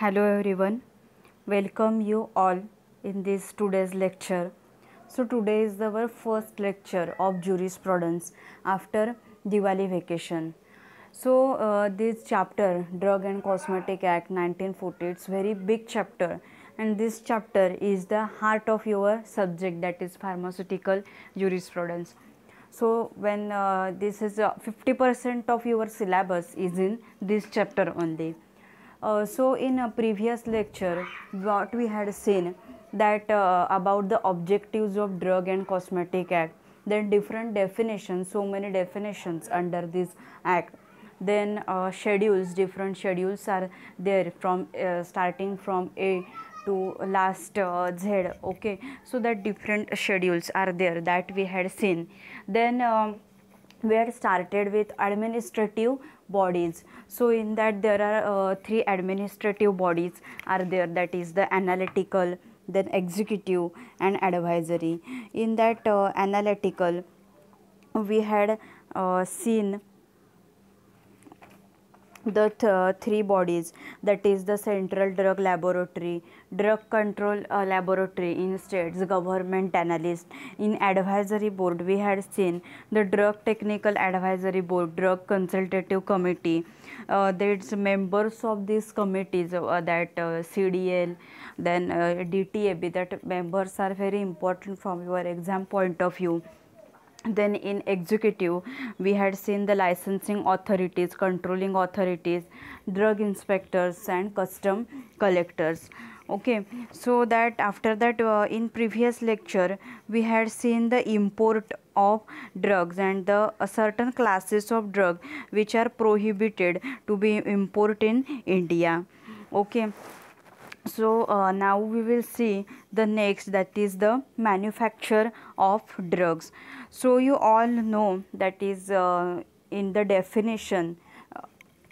hello everyone welcome you all in this today's lecture so today is our first lecture of jurisprudence after diwali vacation so uh, this chapter drug and cosmetic act 1940 it's very big chapter and this chapter is the heart of your subject that is pharmaceutical jurisprudence so when uh, this is 50% uh, of your syllabus is in this chapter only uh, so in a previous lecture what we had seen that uh, about the objectives of drug and cosmetic act then different definitions so many definitions under this act then uh, schedules different schedules are there from uh, starting from a to last uh, z okay so that different schedules are there that we had seen then um, we had started with administrative bodies so in that there are uh, three administrative bodies are there that is the analytical then executive and advisory in that uh, analytical we had uh, seen the th uh, three bodies that is the central drug laboratory drug control uh, laboratory in states government analyst in advisory board we had seen the drug technical advisory board drug consultative committee uh, that's members of these committees uh, that uh, cdl then uh, dtab that members are very important from your exam point of view then in executive we had seen the licensing authorities controlling authorities drug inspectors and custom collectors okay so that after that uh, in previous lecture we had seen the import of drugs and the uh, certain classes of drug which are prohibited to be import in india okay so uh, now we will see the next that is the manufacture of drugs so you all know that is uh, in the definition uh,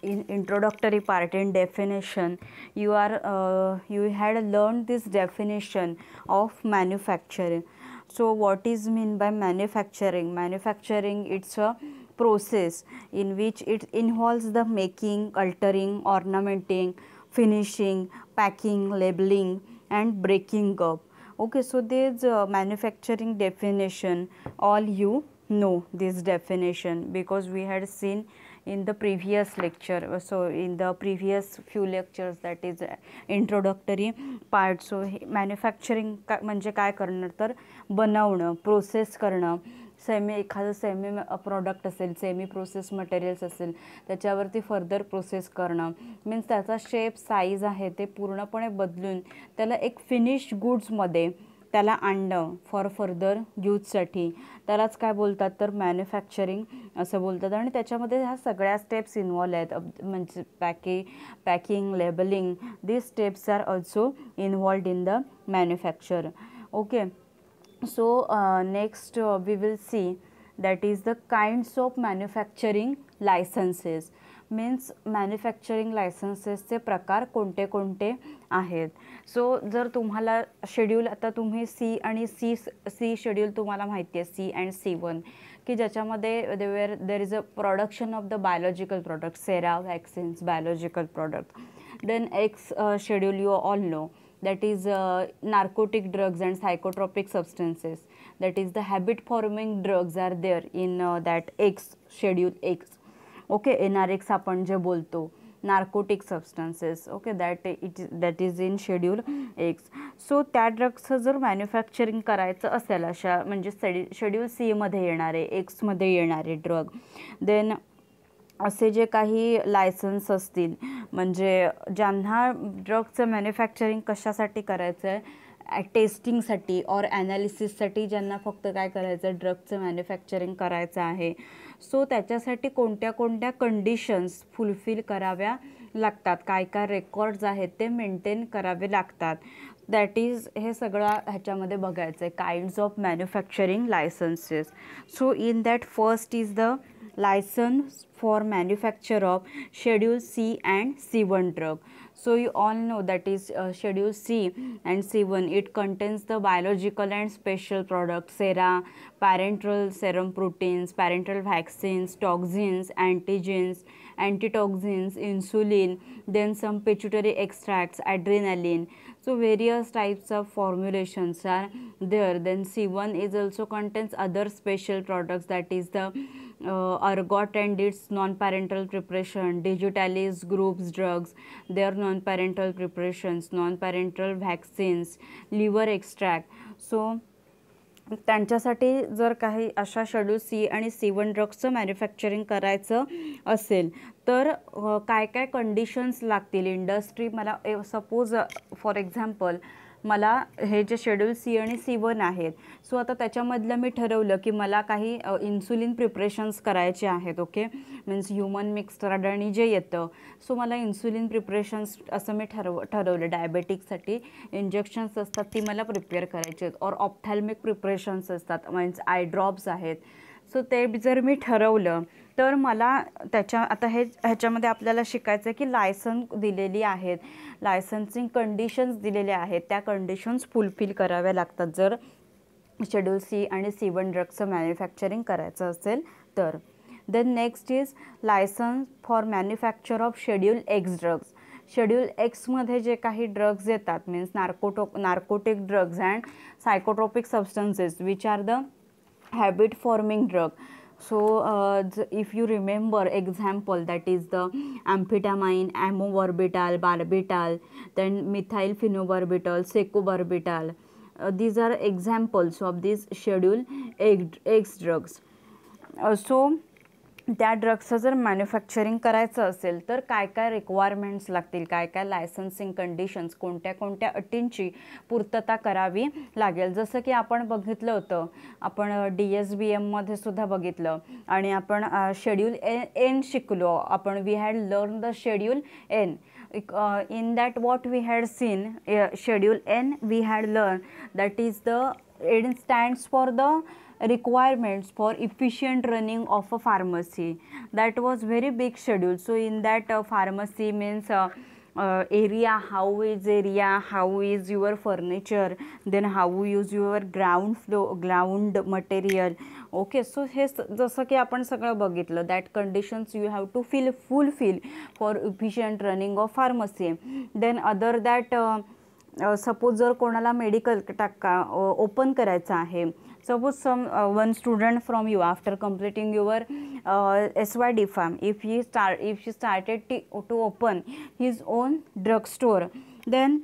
in introductory part in definition you are uh, you had learned this definition of manufacturing so what is mean by manufacturing manufacturing it's a process in which it involves the making altering ornamenting finishing packing, labeling and breaking up. Okay, so there's a manufacturing definition, all you know this definition because we had seen in the previous lecture uh, so in the previous few lectures that is uh, introductory part so manufacturing म्हणजे काय करणार तर बनवणं process करणं semi एखादं semi product असेल semi process materials असेल त्याच्यावरती फर्दर प्रोसेस करणं मीन्स त्याचा शेप साईज आहे ते पूर्णपणे बदलून त्याला एक फिनिश गुड्समध्ये त्याला आणणं फॉर फर्दर यूजसाठी त्यालाच काय बोलतात तर मॅन्युफॅक्चरिंग असं बोलतात आणि त्याच्यामध्ये ह्या सगळ्या स्टेप्स इन्वॉल्व आहेत म्हणजे pack packing labelling these steps are also involved in the manufacture okay so uh, next uh, we will see that is the kinds of manufacturing licenses means manufacturing लायसन्सेसचे प्रकार कोणते कोणते आहेत सो जर तुम्हाला schedule आता तुम्ही सी आणि सी सी शेड्यूल तुम्हाला माहिती आहे सी अँड सी वन की ज्याच्यामध्ये they where there is a production of the biological product sera vaccines biological product then X schedule you all know that is narcotic drugs and psychotropic substances that is the habit forming drugs are there in that X schedule X okay N R X आपण जे बोलतो narcotic substances okay that it is that is in schedule X so त्या ड्रग्सचं जर manufacturing करायचं असेल अशा म्हणजे सड्यू शेड्यूल सीमध्ये येणारे एक्समध्ये येणारे ड्रग देन असे जे काही लायसन्स असतील म्हणजे ज्यांना ड्रगचं मॅन्युफॅक्चरिंग कशासाठी करायचं आहे टेस्टिंगसाठी और ॲनालिसिससाठी ज्यांना फक्त काय करायचं आहे ड्रगचं मॅन्युफॅक्चरिंग करायचं आहे सो त्याच्यासाठी कोणत्या कोणत्या कंडिशन्स फुलफिल कराव्या लागतात काय काय रेकॉर्ड्स आहेत ते मेंटेन करावे लागतात दॅट इज हे सगळं ह्याच्यामध्ये बघायचं आहे kinds of manufacturing licences so in that first is the license for manufacture of schedule C and C1 drug. So you all know that is uh, schedule C and C1 it contains the biological and special products sera, parental serum proteins, parental vaccines, toxins, antigens, antitoxins, insulin, then some pituitary extracts, adrenaline. So various types of formulations are there. Then C1 is also contains other special products that is the uh, ergot and its non-parental preparation, digitalis groups drugs, their non-parental preparations, non-parental vaccines, liver extract. So त्यांच्यासाठी जर काही अशा schedule C आणि C one ड्रग्सचं manufacturing करायचं असेल तर काय काय कंडिशन्स लागतील इंडस्ट्री मला सपोज फॉर एक्झाम्पल मला हे जे शेड्यूल सी आणि सी वन आहेत सो आता त्याच्यामधलं मी ठरवलं की मला काही इन्सुलिन प्रिपरेशन्स करायचे आहेत ओके मीन्स ह्युमन मिक्स रडणी जे येतं सो मला इन्सुलिन प्रिपरेशन्स असं मी ठरव ठरवलं डायबेटिकसाठी इंजेक्शन्स असतात ती मला प्रिपेअर करायची आहेत और ऑप्थॅल्मिक प्रिपरेशन्स असतात मीन्स आय ड्रॉप्स आहेत सो ते जर मी ठरवलं तर मला त्याच्या आता हे ह्याच्यामध्ये आपल्याला शिकायचं आहे की लायसन दिलेली आहेत लायसन्सिंग कंडिशन्स दिलेल्या आहेत त्या कंडिशन्स फुलफिल कराव्या लागतात जर शेड्यूल सी आणि सी वन ड्रग्सचं मॅन्युफॅक्चरिंग करायचं असेल तर then next is licence for manufacture of schedule X drugs schedule एक्समध्ये जे काही ड्रग्ज येतात means narco narcotic drugs and psychotropic substances which are the habit forming drug So, uh, if you remember example that is the amphetamine, amobarbital, barbital, then methylphenobarbital, secobarbital. Uh, these are examples of these schedule X, drugs. Uh, so, त्या ड्रग्सचं जर manufacturing करायचं असेल तर काय काय requirements लागतील काय काय लायसन्सिंग कंडिशन्स कोणत्या कोणत्या अटींची पूर्तता करावी लागेल जसं की आपण बघितलं होतं आपण डी एस बी एममध्ये सुद्धा बघितलं आणि आपण शेड्यूल ए एन शिकलो आपण we had learn the schedule N in that what we had seen schedule N we had learn that is the N stands for the requirements for efficient running of a pharmacy that was very big schedule so in that uh, pharmacy means uh, uh, area how is area how is your furniture then how you use your ground flow ground material okay so हे जसं की आपण सगळं बघितलं that conditions you have to feel fulfil for efficient running of pharmacy then other that suppose जर कोणाला medical टाका open करायचं आहे Suppose some uh, one student from you after completing your uh, SYD farm, if he start if she started to, open his own drug store, then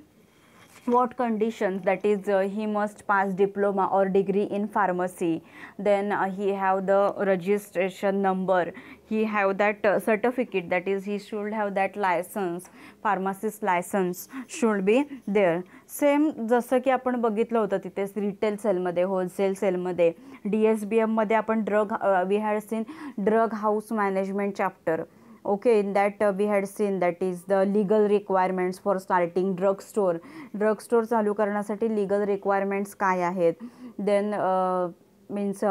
what conditions that is uh, he must pass diploma or degree in pharmacy then uh, he have the registration number he have that uh, certificate that is he should have that license pharmacist license should be there same जसं की आपण बघितलं होतं तिथेच retail सेलमध्ये wholesale सेलमध्ये D S B एममध्ये आपण drug we had seen drug house management chapter okay in that we uh, seen that is the is requirements for starting drug store drug store चालू करण्यासाठी legal रिक्वायरमेंट्स काय आहेत then means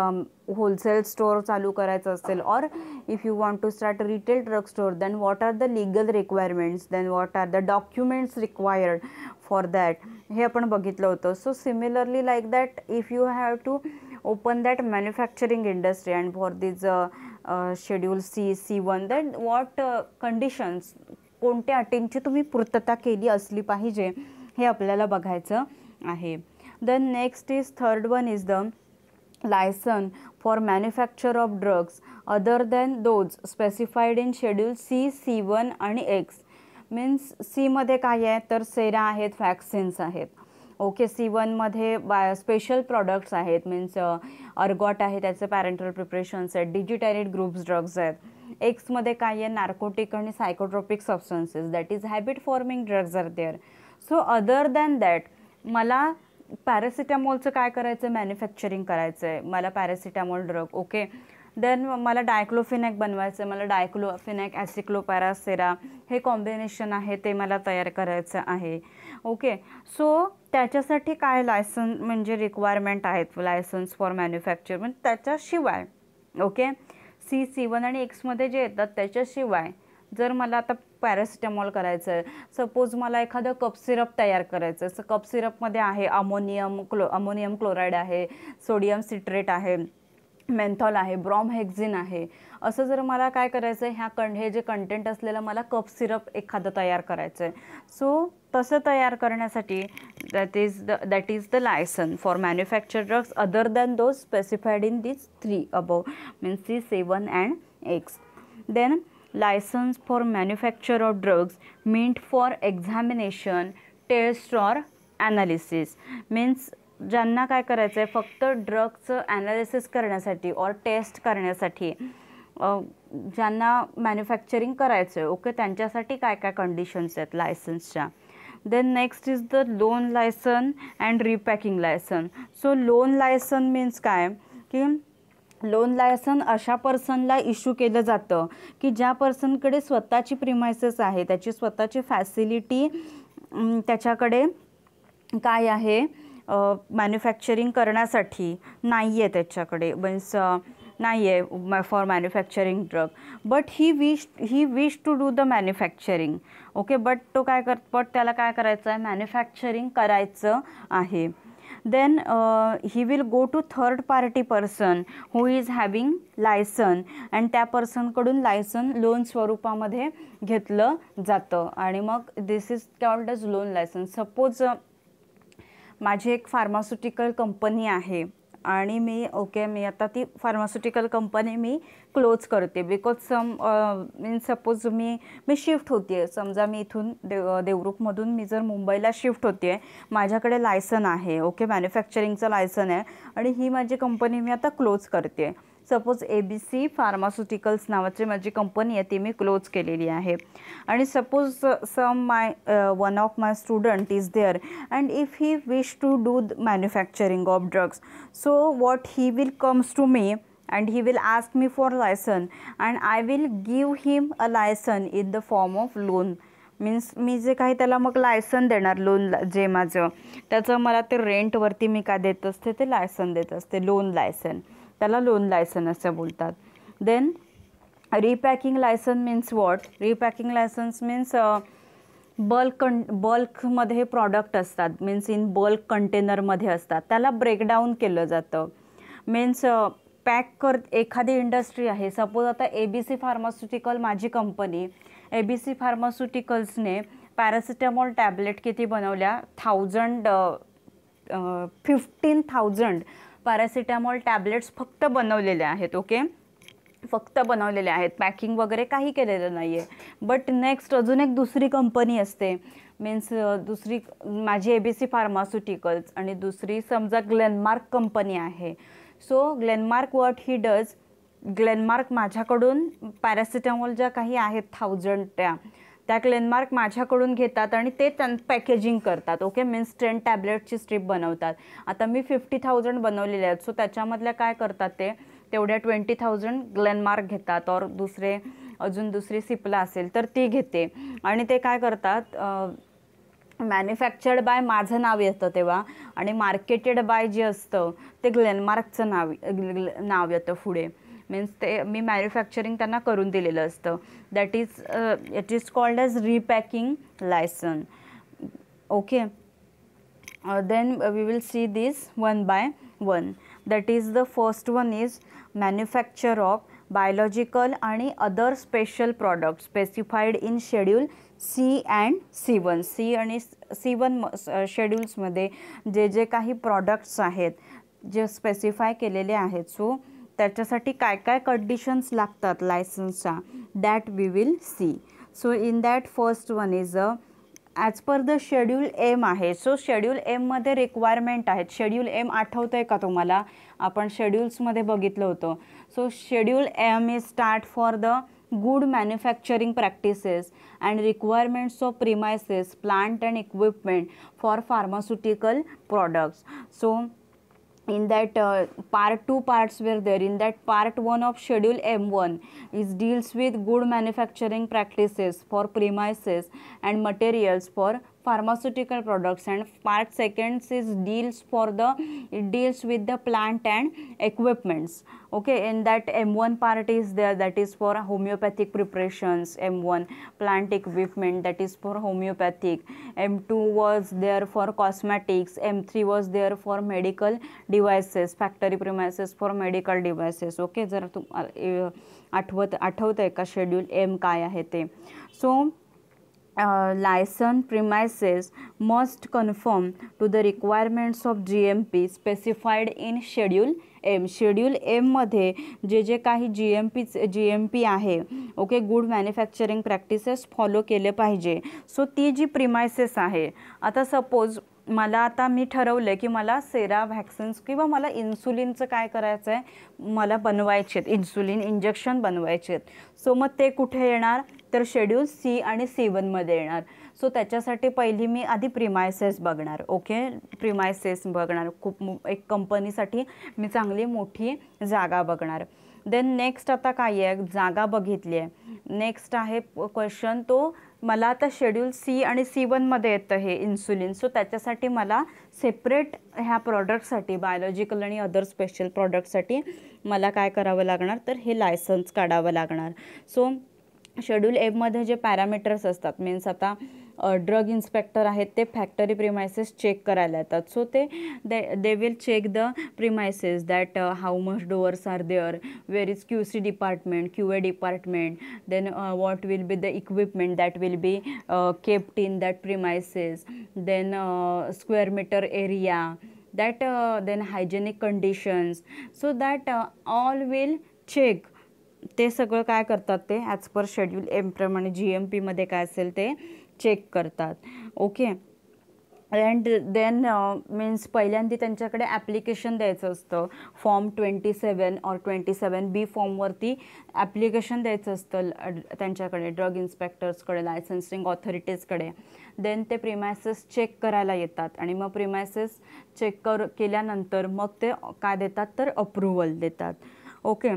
wholesale store चालू करायचं असेल और if you want to start retail drug store then what are the legal requirements then what are the documents required for that हे आपण बघितलं होतं so similarly like that if you have to open that manufacturing industry and for these schedule C C one that what conditions कोणत्या अटींची तुम्ही पूर्तता केली असली पाहिजे हे आपल्याला बघायचं आहे then next is third one is the licence for manufacture of drugs other than those specified in schedule C C one आणि एक्स मीन्स सीमध्ये काय आहे तर सेरा आहेत वॅक्सिन्स आहेत ओके सी वनमध्ये बाय स्पेशल प्रॉडक्ट्स आहेत मीन्स अर्गॉट आहे त्याचे पॅरेंटल प्रिपरेशन्स आहेत डिजिटायरेड ग्रुप्स ड्रग्ज आहेत एक्समध्ये काय आहे नार्कोटिक आणि psychotropic substances that is habit forming drugs are there so other than that मला पॅरासिटॅमॉलचं काय करायचं आहे मॅन्युफॅक्चरिंग करायचं आहे मला पॅरासिटॅमॉल ड्रग ओके देन मला डायक्लोफिनॅक बनवायचं आहे मला डायक्लोफिनॅक ॲसिक्लोपॅरासेरा हे कॉम्बिनेशन आहे ते मला तयार करायचं आहे ओके सो त्याच्यासाठी काय लायसन म्हणजे रिक्वायरमेंट आहेत लायसन्स फॉर मॅन्युफॅक्चर म्हणजे त्याच्याशिवाय ओके सी सी वन आणि एक्समध्ये जे येतात त्याच्याशिवाय जर मला आता पॅरासिटॅमॉल करायचं आहे सपोज मला एखादं कप सिरप तयार करायचं आहे कप सिरपमध्ये आहे अमोनियम क्लो अमोनियम क्लोराईड आहे सोडियम सिट्रेट आहे मेंथॉल आहे ब्रॉम हेक्झिन आहे असं जर मला काय करायचं आहे ह्या कं हे जे कंटेंट असलेलं मला कप सिरप एखादं तयार करायचं आहे सो तसं तयार करण्यासाठी that is the that is the licence for manufacture drugs other than though specified in this three above means C seven and X then licence for manufacture of drugs meant for examination test or analysis means ज्यांना काय करायचं आहे फक्त ड्रगचं analysis करण्यासाठी or test करण्यासाठी ज्यांना manufacturing करायचं आहे ओके त्यांच्यासाठी काय काय कंडिशन्स आहेत लायसन्सच्या then next is the loan licence and repacking licence so loan licence means काय की लोन लायसन अशा पर्सनला इश्यू केलं जातं की ज्या पर्सनकडे स्वतःची प्रिमायसेस आहे त्याची स्वतःची फॅसिलिटी त्याच्याकडे काय आहे मॅन्युफॅक्चरिंग करण्यासाठी नाही आहे त्याच्याकडे मीन्स नाही आहे for manufacturing drug but he wish he wish to do the manufacturing okay but तो काय कर बट त्याला काय करायचं आहे मॅन्युफॅक्चरिंग करायचं आहे then he will go to third party person who is having licence अँड त्या पर्सनकडून लायसन लोन स्वरूपामध्ये घेतलं जातं आणि मग this is called as loan licence suppose माझी एक फार्मास्युटिकल कंपनी आहे आणि मी ओके मी आता ती फार्मास्युटिकल कंपनी मी क्लोज करते बिकॉज सम मीन सपोज मी मी शिफ्ट होते आहे समजा मी इथून देव देवरुखमधून मी जर मुंबईला शिफ्ट होते आहे माझ्याकडे लायसन आहे ओके मॅन्युफॅक्चरिंगचं लायसन आहे आणि ही माझी कंपनी मी आता क्लोज करते आहे suppose A B C pharmaceuticals नावाची माझी कंपनी आहे ती मी क्लोज केलेली आहे आणि suppose some my one of my student is there and if he wish to do the manufacturing of drugs so what he will comes to me and he will ask me for licence and I will give him a licence in the form of loan means मी जे काही त्याला मग licence देणार loan जे माझं त्याचं मला ते रेंटवरती मी काय देत असते ते लायसन देत असते लोन लायसन त्याला लोन लायसन असं बोलतात then repacking licence means what repacking licence means bulk कं बल्कमध्ये प्रॉडक्ट असतात मीन्स इन बल्क कंटेनरमध्ये असतात त्याला ब्रेकडाऊन केलं जातं मीन्स पॅक कर एखादी इंडस्ट्री आहे सपोज आता ए बी सी फार्मास्युटिकल माझी कंपनी ए बी सी फार्मास्युटिकल्सने पॅरासिटामॉल टॅबलेट किती बनवल्या thousand fifteen thousand paracetamol tablets फक्त बनवलेले आहेत ओके फक्त बनवलेले आहेत पॅकिंग वगैरे काही केलेलं नाही आहे बट नेक्स्ट अजून एक दुसरी कंपनी असते मीन्स दुसरी माझी ए बी सी फार्मास्युटिकल्स आणि दुसरी समजा ग्लेनमार्क कंपनी आहे so Glenmark what he does Glenmark माझ्याकडून पॅरासिटॅमॉल ज्या काही आहेत थाउजंड त्या त्या क्लेनमार्क माझ्याकडून घेतात आणि ते त्यां पॅकेजिंग करतात ओके मीन्स ट्रेन टॅबलेटची स्ट्रीप बनवतात आता मी फिफ्टी थाउजंड बनवलेले आहेत सो त्याच्यामधल्या काय करतात ते तेवढ्या ट्वेंटी थाउजंड ग्लेनमार्क घेतात और दुसरे अजून दुसरी सिपला असेल तर ती घेते आणि ते काय करतात मॅन्युफॅक्चर्ड बाय माझं नाव येतं तेव्हा आणि मार्केटेड बाय जे असतं ते ग्लेनमार्कचं नाव नाव येतं पुढे मीन्स ते मी मॅन्युफॅक्चरिंग त्यांना करून दिलेलं असतं that is it is called as repacking licence okay then we will see this one by one that is the first one is manufacture of biological आणि other special product specified in schedule C and C one C आणि C one शेड्यूल्समध्ये जे जे काही products आहेत जे specify केलेले आहेत सो त्याच्यासाठी काय काय कंडिशन्स लागतात लायसन्सच्या that we will see so in that first one is a as per the schedule M आहे सो शेड्यूल एममध्ये रिक्वायरमेंट आहेत शेड्यूल एम आठवतं आहे का तुम्हाला आपण शेड्यूल्समध्ये बघितलं होतं so schedule M is start for the good manufacturing practices and requirements of premises plant and equipment for pharmaceutical products so in that uh, part two parts were there in that part one of schedule m1 is deals with good manufacturing practices for premises and materials for pharmaceutical products and part seconds is deals for the deals with the plant and equipments okay in that M one part is there that is for homoeopathic preparations M one plant equipment that is for homoeopathic M two was there for cosmetics M three was there for medical devices factory premises for medical devices okay जर तुम्हाला आठवत आठवत आहे का schedule M काय आहे ते so licence premises must confirm to the requirements of G M P specified in schedule M schedule एममध्ये जे जे काही G M P G M P आहे okay good manufacturing practices follow केले पाहिजे सो ती जी प्रिमायसेस आहे आता सपोज मला आता मी ठरवलं की मला सेरा व्हॅक्सिन्स किंवा मला इन्सुलिनचं काय करायचं आहे मला बनवायचे आहेत इन्सुलिन इंजेक्शन बनवायचे आहेत सो मग ते कुठे येणार तर शेड्यूल सी आणि सी वनमध्ये येणार सो त्याच्यासाठी पहिली मी आधी प्रिमायसेस बघणार ओके प्रिमायसेस बघणार खूप एक कंपनीसाठी मी चांगली मोठी जागा बघणार देन नेक्स्ट आता काय आहे जागा बघितली आहे नेक्स्ट आहे क्वेश्चन तो मला आता शेड्यूल सी आणि सी वनमध्ये येतं हे इन्सुलिन सो त्याच्यासाठी मला सेपरेट ह्या प्रॉडक्टसाठी बायोलॉजिकल आणि अदर स्पेशल प्रॉडक्टसाठी मला काय करावं लागणार तर हे लायसन्स काढावं लागणार सो शेड्यूल एमध्ये जे पॅरामीटर्स असतात मीन्स आता ड्रग इन्स्पेक्टर आहेत ते फॅक्टरी प्रिमायसेस चेक करायला येतात सो ते they they will check the premises that how much doors are there where is Q C department Q A department then what will be the equipment that will be kept in that premises then square metre area that then hygienic conditions so that all will check ते सगळं काय करतात ते as per schedule एमप्रमाणे G M पीमध्ये काय असेल ते चेक करतात ओके अँड देन मीन्स पहिल्यांदा त्यांच्याकडे ॲप्लिकेशन द्यायचं असतं form twenty seven or twenty seven B फॉर्मवरती ॲप्लिकेशन द्यायचं असतं त्यांच्याकडे ड्रग इन्स्पेक्टर्सकडे लायसन्सिंग ऑथॉरिटीजकडे देन ते प्रिमायसेस चेक करायला येतात आणि मग प्रिमायसेस चेक कर केल्यानंतर मग ते काय देतात तर अप्रुव्हल देतात okay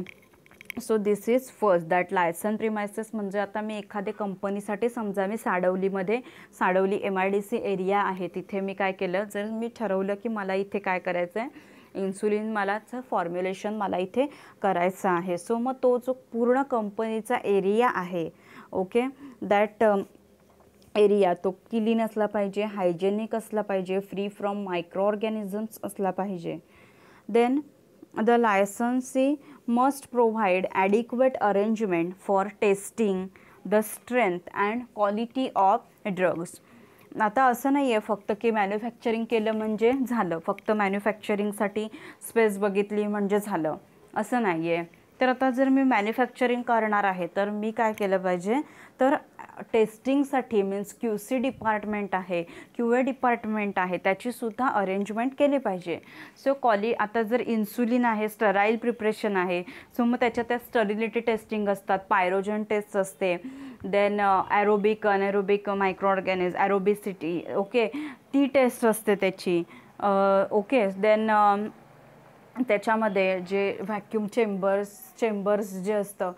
so this is first that licence premises म्हणजे आता मी एखाद्या कंपनीसाठी समजा मी साडवलीमध्ये Sadavli M I D C area आहे तिथे मी काय केलं जर मी ठरवलं की मला इथे काय करायचं आहे इन्सुलिन मलाचं फॉर्म्युलेशन मला इथे करायचं आहे सो मग तो जो पूर्ण कंपनीचा एरिया आहे ओके दॅट एरिया तो क्लीन असला पाहिजे हायजेनिक असला पाहिजे फ्री फ्रॉम मायक्रो ऑर्गॅनिझम्स असला पाहिजे then the licensee must provide adequate arrangement for testing the strength and quality of drugs आता असं नाही आहे फक्त की मॅन्युफॅक्चरिंग केलं म्हणजे झालं फक्त मॅन्युफॅक्चरिंगसाठी स्पेस बघितली म्हणजे झालं असं नाही आहे तर आता जर मी मॅन्युफॅक्चरिंग करणार आहे तर मी काय केलं पाहिजे तर टेस्टिंगसाठी मीन्स क्यू सी डिपार्टमेंट आहे क्यू ए डिपार्टमेंट आहे त्याचीसुद्धा अरेंजमेंट केली पाहिजे सो कॉली आता जर इन्सुलिन आहे स्टराईल प्रिपरेशन आहे सो मग त्याच्यात त्या स्टरिलिटी टेस्टिंग असतात पायरोजन टेस्ट असते then aerobic anaerobic micro organism aerobicity okay ती टेस्ट असते त्याची ओके uh, देन um, त्याच्यामध्ये जे व्हॅक्यूम चेंबर्स चेंबर्स जे असतं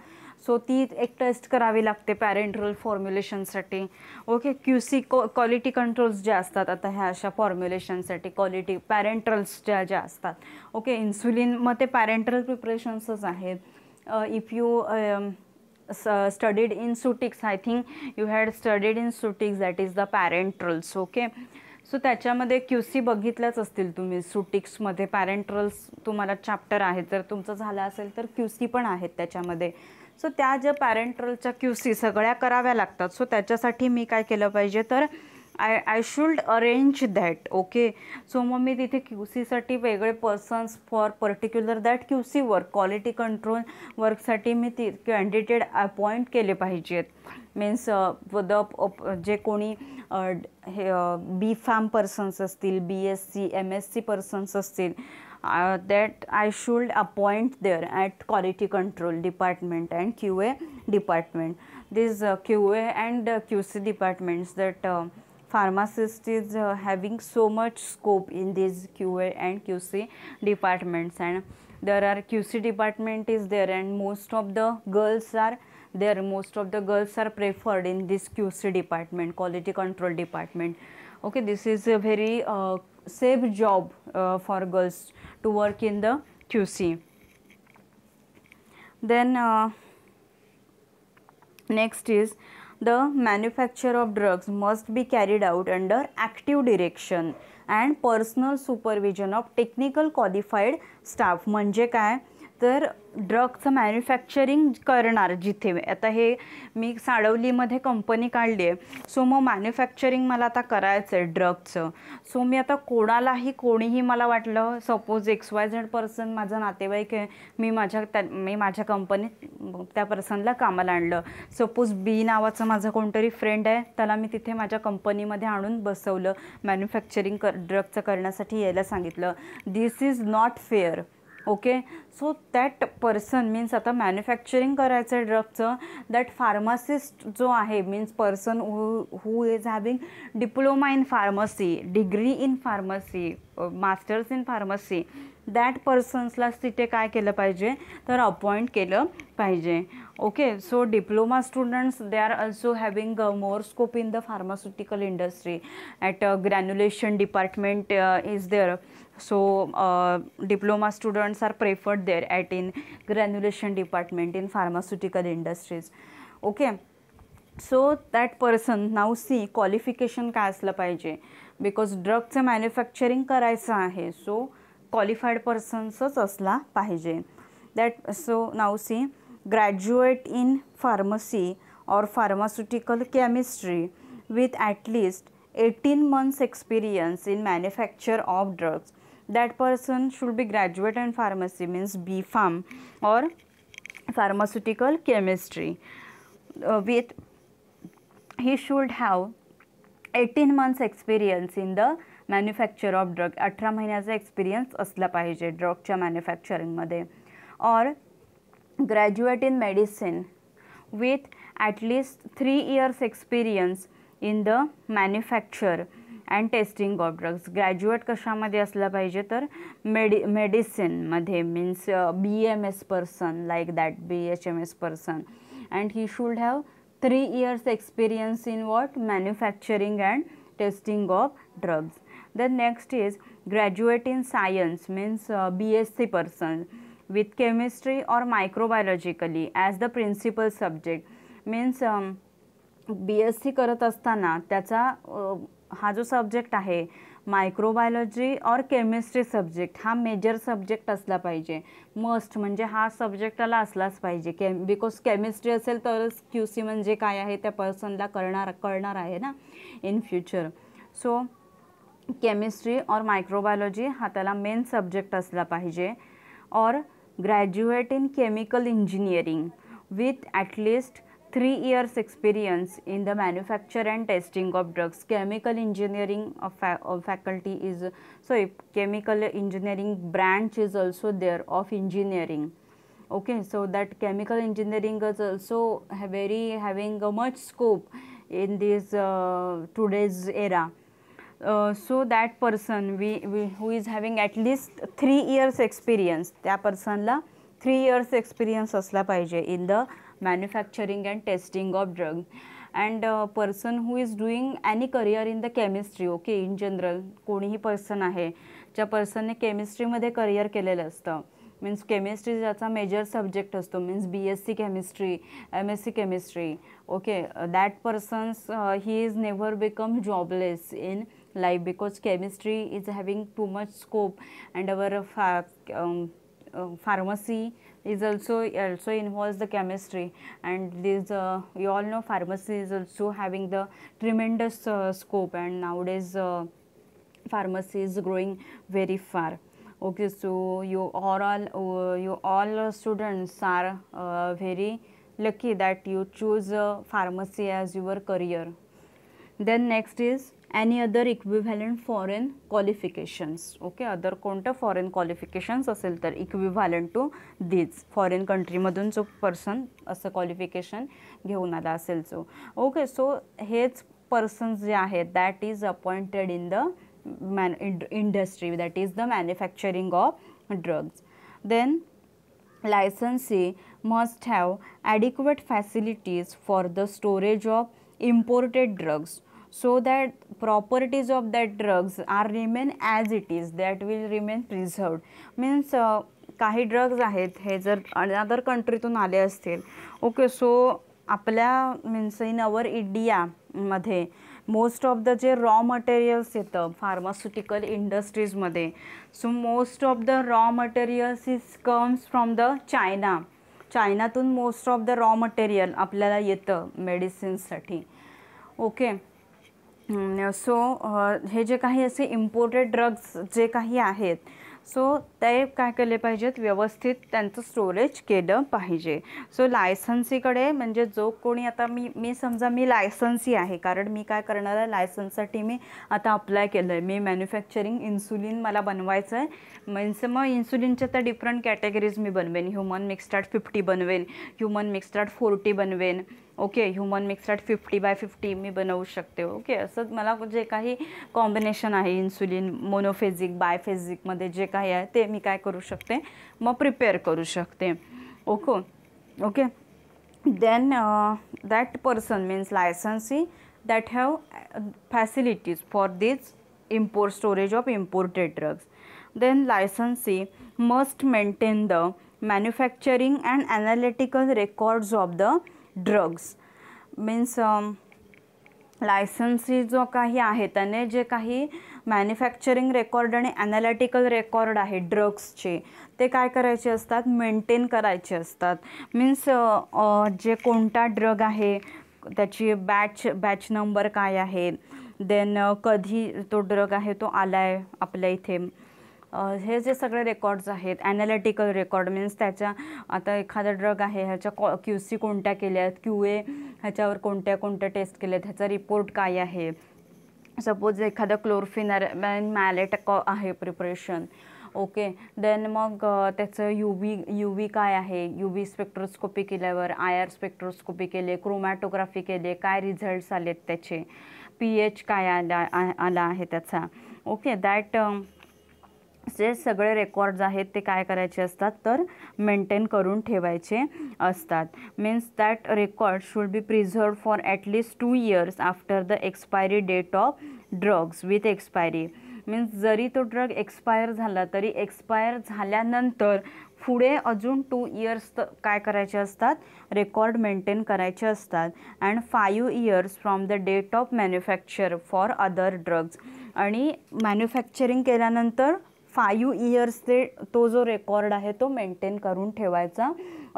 सो ती एक टेस्ट करावी लागते पॅरेंट्रल फॉर्म्युलेशनसाठी ओके क्यू सी कॉ क्वालिटी कंट्रोल्स ज्या असतात आता ह्या अशा फॉर्म्युलेशनसाठी क्वालिटी पॅरेंट्रल्स ज्या ज्या असतात ओके इन्सुलिन मग ते पॅरेंट्रल प्रिपरेशन्सच आहेत इफ यू स्टडीड इन सुटिक्स I think you had studied in सुटिक्स that is the parenterals okay so त्याच्यामध्ये क्यू सी बघितल्याच असतील तुम्ही सुटिक्समध्ये पॅरेंट्रल्स तुम्हाला चॅप्टर आहे जर तुमचं झालं असेल तर क्यू सी पण आहेत त्याच्यामध्ये सो त्या ज्या पॅरेंट्रलच्या क्यू सी सगळ्या कराव्या लागतात सो त्याच्यासाठी मी काय केलं पाहिजे तर I I should arrange that okay so मग मी तिथे क्यू सीसाठी वेगळे persons for particular that Q C work quality control वर्कसाठी मी ती कॅन्डिडेट अपॉइंट केले पाहिजेत मीन्स द uh, uh, जे कोणी uh, हे बी फार्म पर्सन्स असतील B S C M S C persons असतील uh, that I should appoint there at quality control department and QA department. These uh, QA and uh, QC departments that uh, pharmacist is uh, having so much scope in these QA and QC departments and there are QC department is there and most of the girls are there most of the girls are preferred in this QC department quality control department okay this is a very uh, safe job uh, for girls to work in the QC. Then uh, next is the manufacture of drugs must be carried out under active direction and personal supervision of technical qualified staff म्हणजे तर ड्रगचं manufacturing करणार जिथे आता हे मी साडवलीमध्ये company काढली आहे so मग manufacturing मला आता करायचं आहे ड्रगचं सो मी आता कोणालाही कोणीही मला वाटलं suppose X Y Z person माझा नातेवाईक आहे मी माझ्या त्या मी माझ्या कंपनीत त्या पर्सनला कामाला आणलं सपोज बी नावाचं माझं कोणतरी फ्रेंड आहे त्याला मी तिथे माझ्या कंपनीमध्ये आणून बसवलं मॅन्युफॅक्चरिंग कर ड्रगचं करण्यासाठी यायला सांगितलं this is not fair okay so that person means आता मॅन्युफॅक्चरिंग करायचं आहे ड्रगचं दॅट फार्मासिस्ट जो आहे means person who who is having diploma in pharmacy degree in pharmacy masters in pharmacy that पर्सन्सलाच तिथे काय केलं पाहिजे तर अपॉइंट केलं पाहिजे okay so diploma students they are also having more scope in the pharmaceutical industry at granulation department is there so diploma students R preferred there at in granulation department in pharmaceutical industries okay so that person now see qualification काय असलं पाहिजे because ड्रगचं manufacturing करायचं आहे so qualified personsच असला पाहिजे that so now see graduate in pharmacy or pharmaceutical chemistry with least eighteen months experience in manufacture of drugs that person should be graduate in pharmacy means B Pharm or pharmaceutical chemistry uh, with he should have 18 months experience in the manufacture of drug अठरा महिन्याचा experience असला पाहिजे ड्रगच्या मॅन्युफॅक्चरिंगमध्ये और graduate in medicine with at least three years experience in the manufacture and testing of drugs graduate कशामध्ये असला पाहिजे तर मेडि मेडिसिनमध्ये means B M S person like that B H M S person and he should have three years experience in what manufacturing and testing of drugs is next is graduate in science means C uh, bsc person with chemistry or as as the principal subject means S um, BSc करत असताना त्याचा हा जो subject आहे microbiology or chemistry subject हा major subject असला पाहिजे must म्हणजे हा सब्जेक्ट त्याला असलाच पाहिजे केम बिकॉज केमिस्ट्री असेल तरच क्यू सी म्हणजे काय आहे त्या पर्सनला करणार कळणार आहे ना in future so so, chemistry और मायक्रोबायोलॉजी हा त्याला मेन सब्जेक्ट असला पाहिजे और graduate in chemical engineering with at least three years experience in the manufacture and testing of drugs chemical engineering फॅ faculty is sorry chemical engineering branch is also there of engineering okay so that chemical engineering is also very having a much scope in this today's era so that person we we who is having least three years experience त्या पर्सनला three years experience असला पाहिजे in the manufacturing and testing of drug and person who is doing any career in the chemistry okay in general कोणीही person आहे ज्या पर्सनने केमिस्ट्रीमध्ये career केलेलं असतं मीन्स केमिस्ट्री ज्याचा मेजर सब्जेक्ट असतो means B S C chemistry M S C chemistry okay that persons he is never become jobless in life because chemistry is having too much scope and our uh, um, uh, pharmacy is also also involves the chemistry and this uh, you all know pharmacy is also having the tremendous uh, scope and nowadays uh, pharmacy is growing very far okay so you all uh, you all students are very lucky that you choose pharmacy as your career then next is any other equivalent foreign qualifications okay other counter foreign qualifications asel tar equivalent to this foreign country madun jo person as a qualification gheun okay so each persons je that is appointed in the industry that is the manufacturing of drugs then licensee must have adequate facilities for the storage of imported drugs so that properties of that drugs are remain as it is that will remain preserved means uh, काही drugs आहेत हे जर other कंट्रीतून आले असतील okay so आपल्या means in our इंडियामध्ये most of the जे रॉ मटेरियल्स येतं फार्मास्युटिकल इंडस्ट्रीजमध्ये so most of the raw materials is comes from the China चायनातून most of the raw material आपल्याला येतं मेडिसिन्ससाठी ओके सो हे जे काही असे इम्पोर्टेड ड्रग्स जे काही आहेत सो ते काय केले पाहिजेत व्यवस्थित त्यांचं स्टोरेज केलं पाहिजे सो लायसन्सीकडे म्हणजे जो कोणी आता मी मी समजा मी लायसन्सी आहे कारण मी काय करणार आहे लायसन्ससाठी मी आता अप्लाय केलं आहे मी मॅन्युफॅक्चरिंग इन्सुलिन मला बनवायचं आहे म्हणजे मग इन्सुलिनच्या तर डिफरंट कॅटेगरीज मी बनवेन ह्युमन मिक्स्टार्ट फिफ्टी बनवेन ह्युमन मिक्स्टार्ट फोर्टी बनवेन okay human mixed fifty by fifty मी बनवू शकते ओके असं मला जे काही कॉम्बिनेशन आहे इन्सुलिन मोनोफेजिक बायफेजिकमध्ये जे काही आहे ते मी काय करू शकते मग प्रिपेअर करू शकते okay okay then that person means licensee that have facilities for this import storage of imported drugs then licensee must maintain the manufacturing and analytical records of the drugs means licensee जो काही आहे त्याने जे काही manufacturing record आणि analytical record आहे ड्रग्सचे ते काय करायचे असतात मेंटेन करायचे असतात मीन्स जे कोणता ड्रग आहे त्याची बॅच बॅच नंबर काय आहे देन कधी तो ड्रग आहे तो आला आहे आपल्या इथे हे जे सगळे रेकॉर्ड्स आहेत ॲनालिटिकल रेकॉर्ड मीन्स त्याच्या आता एखादा ड्रग आहे ह्याच्या कॉ क्यू सी कोणत्या केल्या आहेत क्यू ए ह्याच्यावर कोणत्या कोणत्या टेस्ट केल्या आहेत ह्याचा रिपोर्ट काय आहे सपोज एखादं क्लोरफिनर मॅलेट आहे प्रिपरेशन ओके देन मग त्याचं यू व्ही यू व्ही काय आहे यू व्ही स्पेक्ट्रोस्कोपी केल्यावर आय आर स्पेक्ट्रोस्कोपी केले क्रोमॅटोग्राफी केले काय रिझल्ट्स आलेत त्याचे पी एच काय आला आला आहे त्याचा ओके दॅट जे सगळे रेकॉर्ड्स आहेत ते काय करायचे असतात तर मेंटेन करून ठेवायचे असतात means that record should be preserve for at least two years after the expiry date of drugs with expiry means जरी तो ड्रग एक्सपायर झाला तरी एक्सपायर झाल्यानंतर पुढे अजून टू इयर्स तर काय करायचे असतात रेकॉर्ड मेंटेन करायचे असतात and five years from the date of manufacture for other drugs आणि मॅन्युफॅक्चरिंग केल्यानंतर फायू इयर्स ते तो जो रेकॉर्ड आहे तो मेंटेन करून ठेवायचा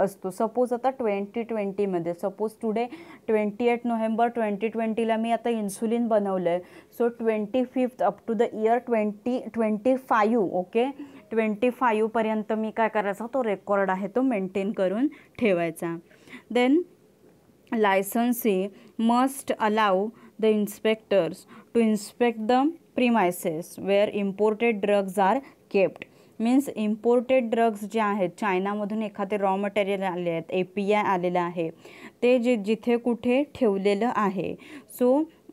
असतो सपोज आता ट्वेंटी ट्वेंटीमध्ये suppose today twenty eight November twenty ट्वेंटीला मी आता इन्सुलिन बनवलं आहे so twenty fifth up to the year twenty twenty five okay twenty फायूपर्यंत मी काय करायचा तो रेकॉर्ड आहे तो मेंटेन करून ठेवायचा then he must allow the inspectors to inspect the premises where imported drugs are kept means imported drugs जे आहेत चायनामधून एखादे रॉ मटेरियल आले आहेत ए पी आय आलेलं आहे ते जे जिथे कुठे ठेवलेलं आहे सो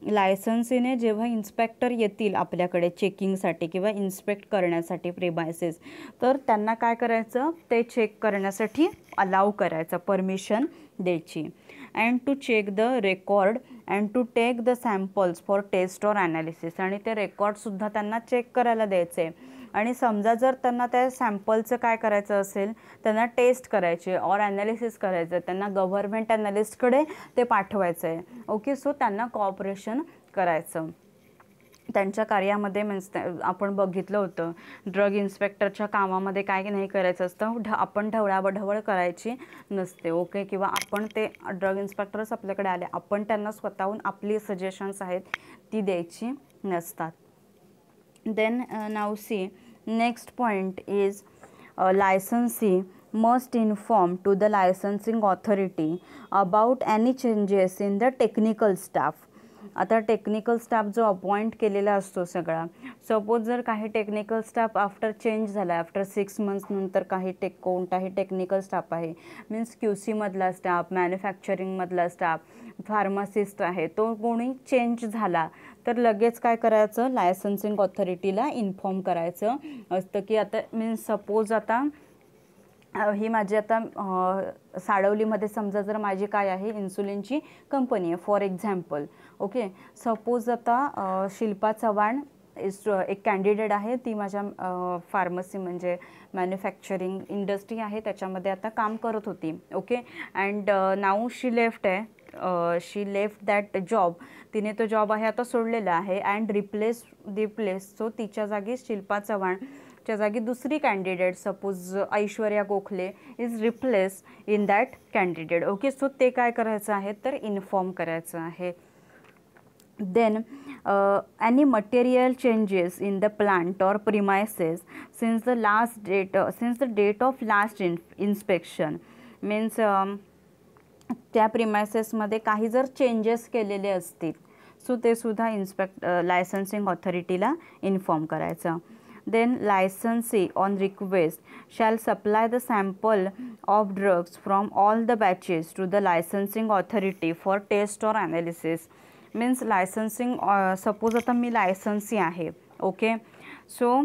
लायसन्सीने जेव्हा इन्स्पेक्टर येतील आपल्याकडे चेकिंगसाठी किंवा इन्स्पेक्ट करण्यासाठी प्रिमायसेस तर त्यांना काय करायचं ते चेक करण्यासाठी अलाव करायचं परमिशन द्यायची and to check the record and to take the samples for test or analysis आणि ते रेकॉर्डसुद्धा त्यांना चेक करायला द्यायचे आणि समजा जर त्यांना त्या सॅम्पलचं काय करायचं असेल त्यांना टेस्ट करायचे और ॲनालिसिस करायचं त्यांना गव्हर्मेंट ॲनालिस्टकडे ते पाठवायचं आहे ओके सो त्यांना कॉपरेशन करायचं त्यांच्या कार्यामध्ये मीन्स आपण बघितलं होतं ड्रग इन्स्पेक्टरच्या कामामध्ये काय नाही करायचं असतं ढ आपण ढवळाबढवळ करायची नसते ओके किंवा आपण ते ड्रग इन्स्पेक्टरच आपल्याकडे आले आपण त्यांना स्वतःहून आपली सजेशन्स आहेत ती द्यायची नसतात then now see next point is licensee must inform to the licensing authority about any changes in the technical staff आता टेक्निकल स्टाफ जो अपॉइंट केलेला असतो सगळा सपोज जर काही टेक्निकल स्टाफ आफ्टर चेंज झाला आफ्टर सिक्स मंथ्सनंतर काही टेक कोणताही टेक्निकल स्टाफ आहे मीन्स क्यू सीमधला स्टाफ मॅन्युफॅक्चरिंगमधला स्टाफ फार्मासिस्ट आहे तो कोणी चेंज झाला तर लगेच काय करायचं लायसन्सिंग ऑथॉरिटीला इन्फॉर्म करायचं असतं की आता मीन्स सपोज आता ही माझी आता साडवलीमध्ये समजा जर माझी काय आहे इन्सुलिनची कंपनी आहे फॉर एक्झाम्पल ओके सपोज आता शिल्पा चव्हाण इस एक कॅन्डिडेट आहे ती माझ्या फार्मसी म्हणजे मॅन्युफॅक्चरिंग इंडस्ट्री आहे त्याच्यामध्ये आता काम करत होती okay and now she left आहे शी लेफ्ट दॅट जॉब तिने तो जॉब आहे आता सोडलेला आहे अँड रिप्लेस रिप्लेस सो तिच्या जागी शिल्पा चव्हाण च्या जागी दुसरी candidate suppose Aishwarya Gokhale is replace in that candidate okay so ते काय करायचं आहे तर इन्फॉर्म करायचं आहे then any material changes in the plant or premises since the last date since the date of last in inspection means त्या प्रिमायसेसमध्ये काही जर चेंजेस केलेले असतील सो ते सुद्धा इन्स्पेक्ट लायसन्सिंग ऑथॉरिटीला इन्फॉर्म करायचं then licensee on request shall supply the sample of drugs from all the batches to the licensing authority for test or analysis means licensing uh, suppose आता मी licensee आहे okay so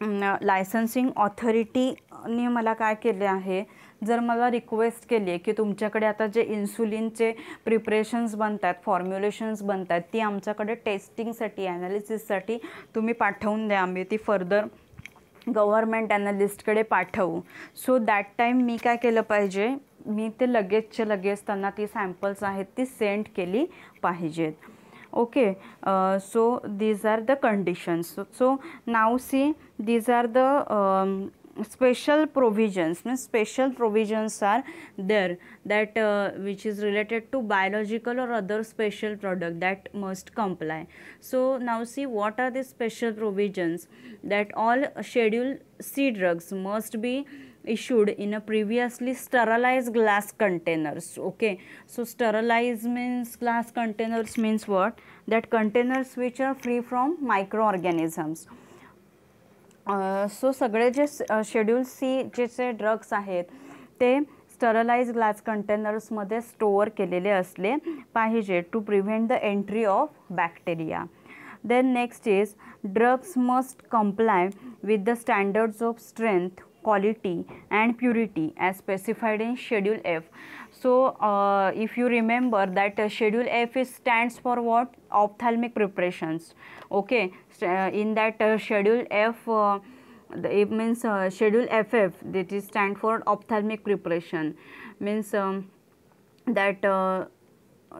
licensing mm, ऑथॉरिटीने uh, मला काय केले आहे जर मला रिक्वेस्ट केली आहे की तुमच्याकडे आता जे इन्सुलिनचे प्रिपरेशन्स बनतात फॉर्म्युलेशन्स बनतात ती आमच्याकडे टेस्टिंगसाठी ॲनालिसिससाठी तुम्ही पाठवून द्या आम्ही ती फर्दर गव्हर्मेंट ॲनालिस्टकडे पाठवू सो दॅट टाईम मी काय केलं पाहिजे मी ते लगेचच्या लगेच त्यांना ती सॅम्पल्स आहेत ती सेंड केली पाहिजेत okay so these are the conditions so now see these are the special provisions means special provisions are there that uh, which is related to biological or other special product that must comply so now see what are the special provisions that all schedule c drugs must be issued in a previously sterilized glass containers okay so sterilized means glass containers means what that containers which are free from microorganisms सो सगळे जे schedule C जे जे drugs आहेत ते sterilise glass कंटेनर्समध्ये store केलेले असले पाहिजे to prevent the entry of bacteria then next is drugs must comply with the standards of strength quality and purity as specified in schedule F So, uh, if you remember that uh, Schedule F stands for what? Ophthalmic preparations. Okay, uh, in that uh, Schedule F, uh, the, it means uh, Schedule FF that is stand for ophthalmic preparation. Means um, that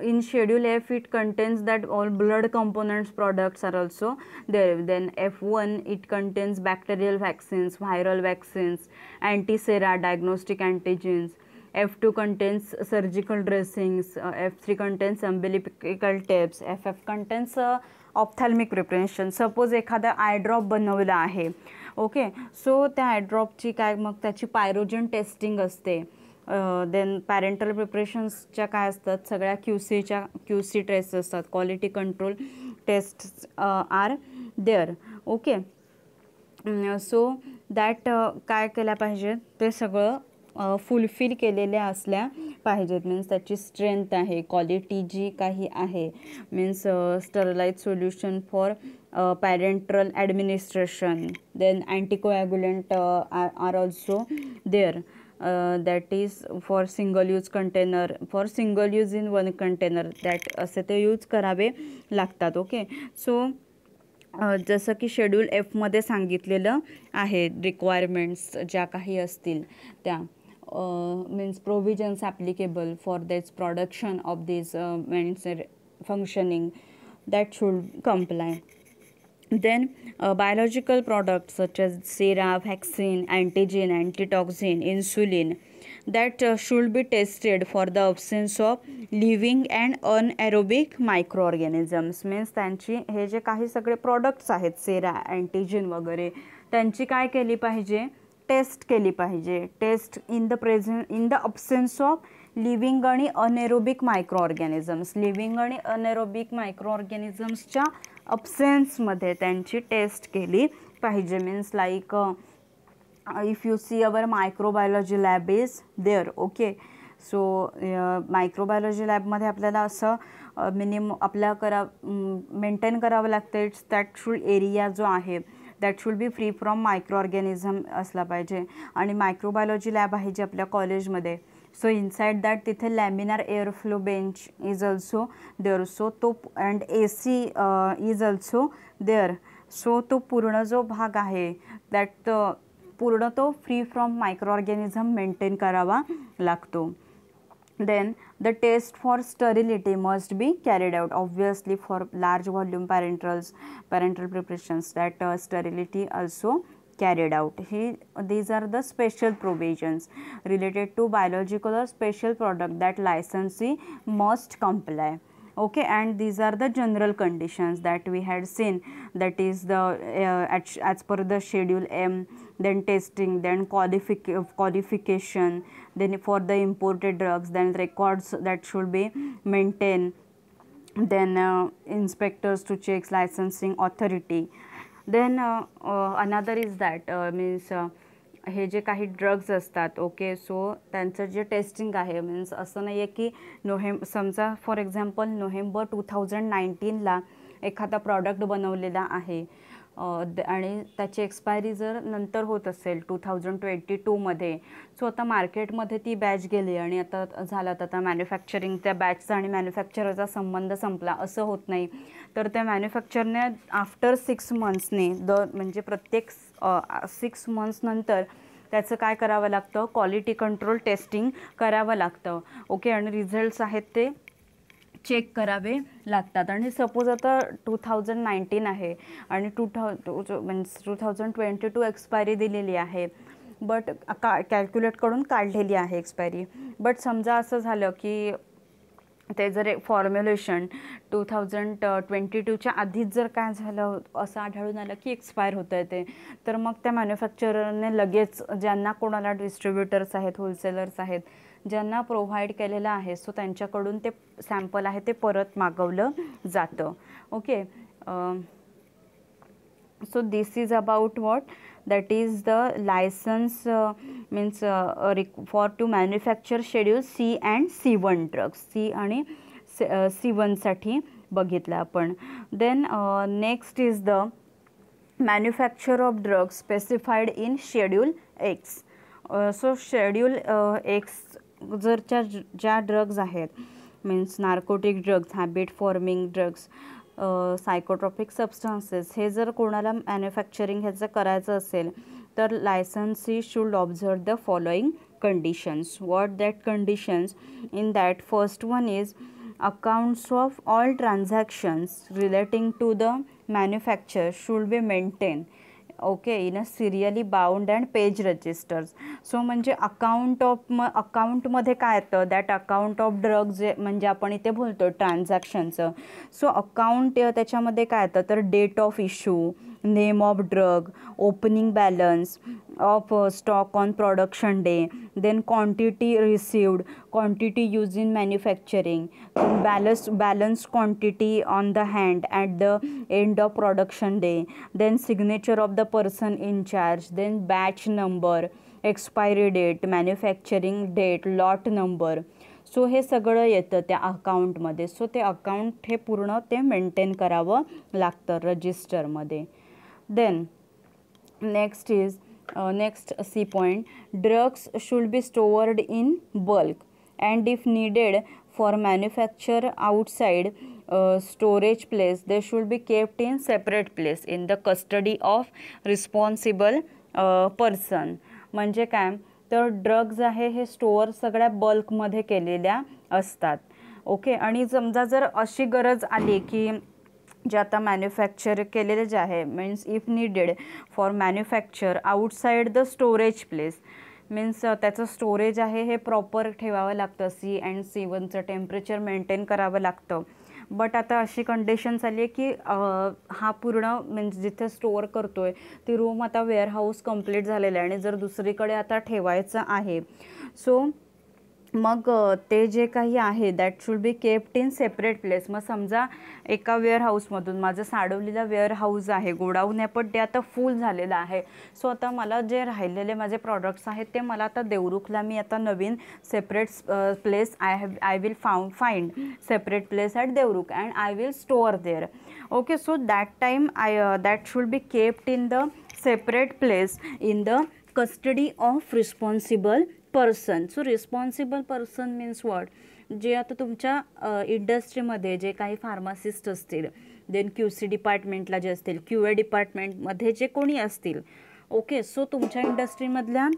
in Schedule F it contains that all blood components products are also there. Then F1 it contains bacterial vaccines, viral vaccines, anti-sera diagnostic antigens F2 contains surgical dressings F F3 contains umbilical tapes FF F contains ophthalmic preparation suppose एखादा eyedrop बनवला आहे okay so त्या आयड्रॉपची काय मग त्याची pyrogen testing असते then parenteral प्रिपरेशन्सच्या काय असतात सगळ्या क्यू सीच्या क्यू सी टेस्ट असतात quality control test are there okay so that काय केलं पाहिजे ते सगळं फुलफिल केलेल्या असल्या पाहिजेत मीन्स त्याची स्ट्रेंथ आहे क्वालिटी जी काही आहे means sterile solution for parenteral administration then anticoagulant are also there that is for single use container for single use in one container that असे ते यूज करावे लागतात ओके सो जसं की शेड्यूल एफमध्ये सांगितलेलं आहे रिक्वायरमेंट्स ज्या काही असतील त्या means provisions applicable for those production of this means functioning that should comply then biological such as sera vaccine antigen antitoxin insulin that should be tested for the absence of living and anaerobic microorganisms means त्यांची हे जे काही सगळे products आहेत सेरा अँटीजिन वगैरे त्यांची काय केली पाहिजे टेस्ट केली पाहिजे test in the present in the absence of living आणि अनेरोबिक मायक्रो ऑर्गॅनिझम्स लिव्हिंग आणि अनेरोबिक मायक्रो ऑर्गॅनिझम्सच्या अब्सेन्समध्ये त्यांची टेस्ट केली पाहिजे means like if you see our microbiology lab is there okay so microbiology लॅबमध्ये आपल्याला असं मिनिम uh, आपल्या करा मेंटेन mm, करावं लागतं इट्स दॅट शूड एरिया जो आहे that should be free from microorganism असला पाहिजे आणि मायक्रोबायोलॉजी लॅब आहे जी आपल्या कॉलेजमध्ये सो इनसाईड दॅट तिथे laminar air flow bench is also there so तो and A C is also there so तो पूर्ण जो भाग आहे दॅट uh, पूर्ण तो free from microorganism maintain करावा लागतो then the test for sterility must be carried out obviously for large volume parenterals, parental preparations that uh, sterility also carried out he these are the special provisions related to biological or special product that licensee must comply okay and these are the general conditions that we had seen that is the uh, as, as per the schedule m then testing then qualification then for the imported drugs then records that should be maintained then uh, inspectors to check licensing authority then uh, uh, another is that uh, means uh, हे जे काही drugs असतात okay so त्यांचं जे testing आहे means असं नाही आहे की नोहेम समजा for example November two thousand नाईन्टीनला एखादा प्रॉडक्ट बनवलेला आहे आणि त्याची एक्सपायरी जर नंतर होत असेल टू थाउजंड ट्वेंटी टूमध्ये सो आता मार्केटमध्ये ती बॅच गेली आणि आता झाला तर आता मॅन्युफॅक्चरिंग त्या बॅचचा आणि मॅन्युफॅक्चरचा संबंध संपला असं होत नाही तर त्या मॅन्युफॅक्चरने आफ्टर सिक्स मंथ्सने द म्हणजे प्रत्येक सिक्स मंथ्सनंतर त्याचं काय करावं लागतं क्वालिटी कंट्रोल टेस्टिंग करावं लागतं ओके आणि रिझल्ट्स आहेत ते चेक करावे लागतात आणि सपोज आता टू थाउजंड नाईन्टीन आहे आणि two thou two means two thousand twenty two expiry दिलेली आहे बट का कॅल्क्युलेट करून काढलेली आहे एक्सपायरी बट समजा असं झालं की ते जर एक फॉर्म्युलेशन टू थाउजंड ट्वेंटी टूच्या आधीच जर काय झालं असं आढळून आलं की एक्सपायर होतं आहे ते तर मग त्या मॅन्युफॅक्चररने लगेच ज्यांना कोणाला डिस्ट्रीब्युटर्स आहेत होलसेलर्स आहेत ज्यांना प्रोव्हाइड केलेलं आहे सो त्यांच्याकडून ते सॅम्पल आहे ते परत मागवलं जातं okay so this is about what that is the licence means रिक for to manufacture schedule C and C one drugs C आणि सी वनसाठी uh, बघितलं आपण then next is the manufacture of drugs specified in schedule X so schedule X जरच्या ज्या drugs आहेत means narcotic drugs habit forming drugs psychotropic substances हे जर कोणाला मॅन्युफॅक्चरिंग ह्याचं करायचं असेल तर licensee should observe the following conditions what that conditions in that first one is accounts of all transactions relating to the manufacture should be maintain okay in a serially bound and page registers so म्हणजे account of म अकाउंटमध्ये काय येतं that account of drug जे म्हणजे आपण इथे बोलतो ट्रान्झॅक्शनचं सो अकाउंट त्याच्यामध्ये काय येतं तर date of issue name of drug opening balance of stock on production day then quantity received quantity use in manufacturing balance balance quantity on the hand at the end of production day then signature of the person in charge then batch number expiry date manufacturing date lot number so हे सगळं येतं त्या अकाउंटमध्ये so ते account हे पूर्ण ते maintain करावं लागतं रजिस्टरमध्ये then next is next C point drugs should be stored in bulk and if needed for manufacture outside storage place they should be kept in separate place in the custody of responsible person म्हणजे काय तर drugs आहे हे store सगळ्या बल्कमध्ये केलेल्या असतात okay आणि समजा जर अशी गरज आली की जे आता मॅन्युफॅक्चर केलेले जे आहे means if needed for manufacture outside the storage place means त्याचं स्टोरेज आहे हे प्रॉपर ठेवावं लागतं सी अँड सी वनचं टेम्परेचर मेंटेन करावं लागतं बट आता अशी कंडिशन झाली आहे की हा पूर्ण मीन्स जिथे स्टोअर करतो आहे ती रूम आता वेअरहाऊस कंप्लीट झालेलं आहे आणि जर दुसरीकडे आता ठेवायचं आहे सो so, मग ते जे काही आहे that should be kept in separate place मग समजा एका वेअरहाऊसमधून माझं साडवलीला वेअरहाऊस आहे गोडाऊन आहे पण ते आता फुल झालेलं आहे सो आता मला जे राहिलेले माझे प्रॉडक्ट्स आहेत ते मला आता देवरुखला मी आता नवीन separate place I have I will फाउ find separate place at Devrukh and I will store there okay so that time I that should be kept in the separate place in the custody of responsible person so responsible person means what जे आता तुमच्या इंडस्ट्रीमध्ये जे काही pharmacist असतील then Q C डिपार्टमेंटला जे असतील क्यू ए डिपार्टमेंटमध्ये जे कोणी असतील ओके सो तुमच्या इंडस्ट्रीमधल्या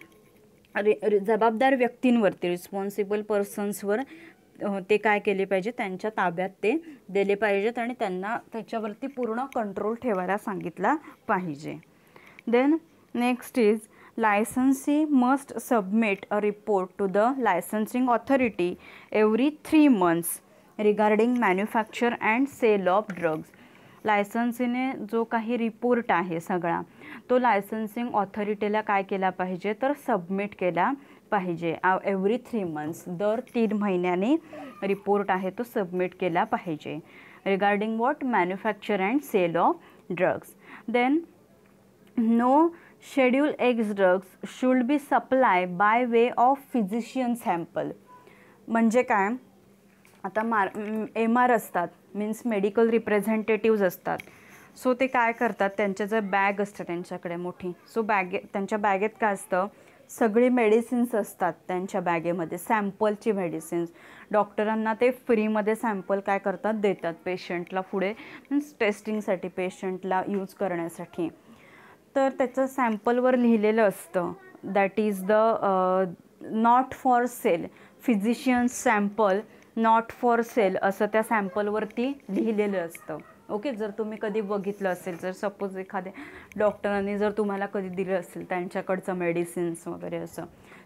रे जबाबदार व्यक्तींवरती रिस्पॉन्सिबल पर्सन्सवर ते काय केले पाहिजे त्यांच्या ताब्यात ते दिले पाहिजेत आणि त्यांना त्याच्यावरती पूर्ण कंट्रोल ठेवायला सांगितला पाहिजे then next is licensee must submit a report to the licensing authority every three months regarding manufacture and sale of drugs लायसन्सीने जो काही रिपोर्ट आहे सगळा तो लायसन्सिंग ऑथॉरिटीला काय केला पाहिजे तर सबमिट केला पाहिजे एव्हरी थ्री मंथ्स दर तीन महिन्याने रिपोर्ट आहे तो सबमिट केला पाहिजे regarding what manufacture and sale of drugs then no schedule X drugs should be supply by way of physician sample म्हणजे काय आता मार एम आर असतात मीन्स मेडिकल रिप्रेझेंटेटिव्ज असतात सो ते काय करतात त्यांच्या जर बॅग असतं त्यांच्याकडे मोठी सो बॅगे त्यांच्या बॅगेत काय असतं सगळी मेडिसिन्स असतात त्यांच्या बॅगेमध्ये सॅम्पलची मेडिसिन्स डॉक्टरांना ते फ्रीमध्ये सॅम्पल काय करतात देतात पेशंटला पुढे मीन्स टेस्टिंगसाठी पेशंटला यूज करण्यासाठी तर त्याचं सॅम्पलवर लिहिलेलं असतं that is the not for sale physicians sample not for sale असं त्या सॅम्पलवरती लिहिलेलं असतं ओके जर तुम्ही कधी बघितलं असेल जर सपोज एखाद्या डॉक्टरांनी जर तुम्हाला कधी दिलं असेल त्यांच्याकडचं मेडिसिन्स वगैरे असं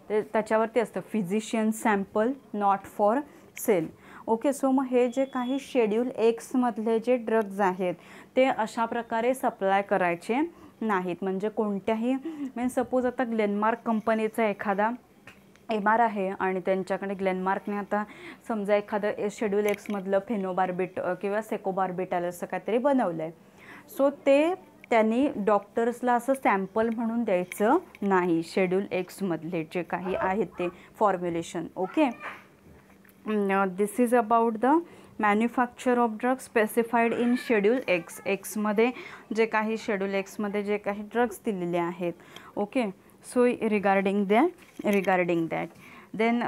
ते त्याच्यावरती असतं physician sample not for sale okay so मग हे जे काही शेड्यूल एक्समधले जे ड्रग्ज आहेत ते अशा प्रकारे सप्लाय करायचे नाहीत म्हणजे कोणत्याही मेन म्हणजे सपोज आता ग्लेनमार्क कंपनीचा एखादा एम आर आहे आणि त्यांच्याकडे ग्लेनमार्कने आता समजा एखादं शेड्यूल एक्समधलं फेनोबार्बिट किंवा आलं असं काहीतरी बनवलं आहे सो ते त्यांनी डॉक्टर्सला असं सॅम्पल म्हणून द्यायचं नाही शेड्यूल एक्समधले जे काही आहेत ते formulation okay this is about the manufacture of drugs specified in schedule X एक्समध्ये जे काही शेड्यूल एक्समध्ये जे काही ड्रग्स दिलेले आहेत okay so regarding that regarding that then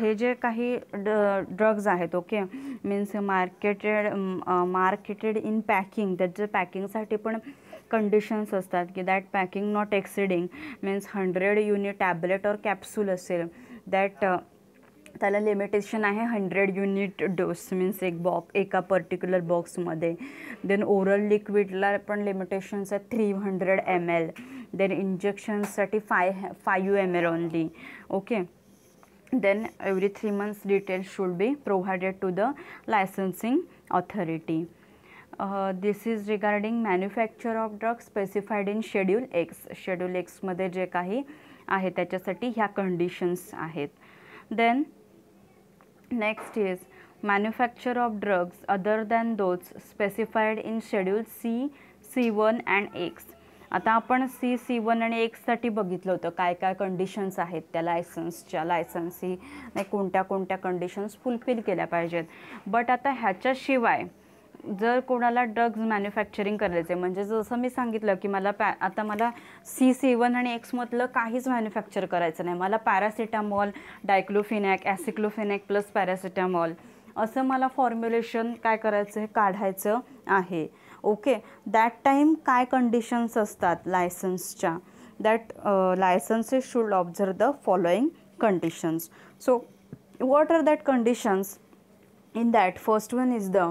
हे जे काही ड ड्रग्ज आहेत okay means marketed marketed in packing त्याचे पॅकिंगसाठी पण कंडिशन्स असतात की that packing not exceeding means hundred unit tablet और कॅप्सूल असेल दॅट त्याला लिमिटेशन आहे हंड्रेड युनिट डोस मीन्स एक बॉक्स एका पर्टिक्युलर बॉक्समध्ये देन ओरल लिक्विडला पण लिमिटेशन्स आहेत three hundred M L then इंजेक्शनसाठी फाय five M L only okay then every three months detail should be provided to the licensing authority this is regarding manufacture of drugs specified in schedule X schedule एक्समध्ये जे काही आहे त्याच्यासाठी ह्या conditions आहेत then Next manufacture of of other than those those in schedule C C one and x आता आपण C C one आणि एक्ससाठी बघितलं होतं काय काय कंडिशन्स आहेत त्या लायसन्सच्या लायसन्सी कोणत्या कोणत्या कंडिशन्स फुलफिल केल्या पाहिजेत बट आता ह्याच्याशिवाय जर कोणाला ड्रग्ज मॅन्युफॅक्चरिंग करायचे म्हणजे जसं मी सांगितलं की मला पॅ आता मला सी सेवन आणि एक्समधलं काहीच मॅन्युफॅक्चर करायचं नाही मला paracetamol diclofenac aceclofenac plus paracetamol असं मला फॉर्म्युलेशन काय करायचं हे काढायचं आहे ओके दॅट टाईम काय कंडिशन्स असतात लायसन्सच्या that licensees should observe the following conditions so what are that conditions in that first one is the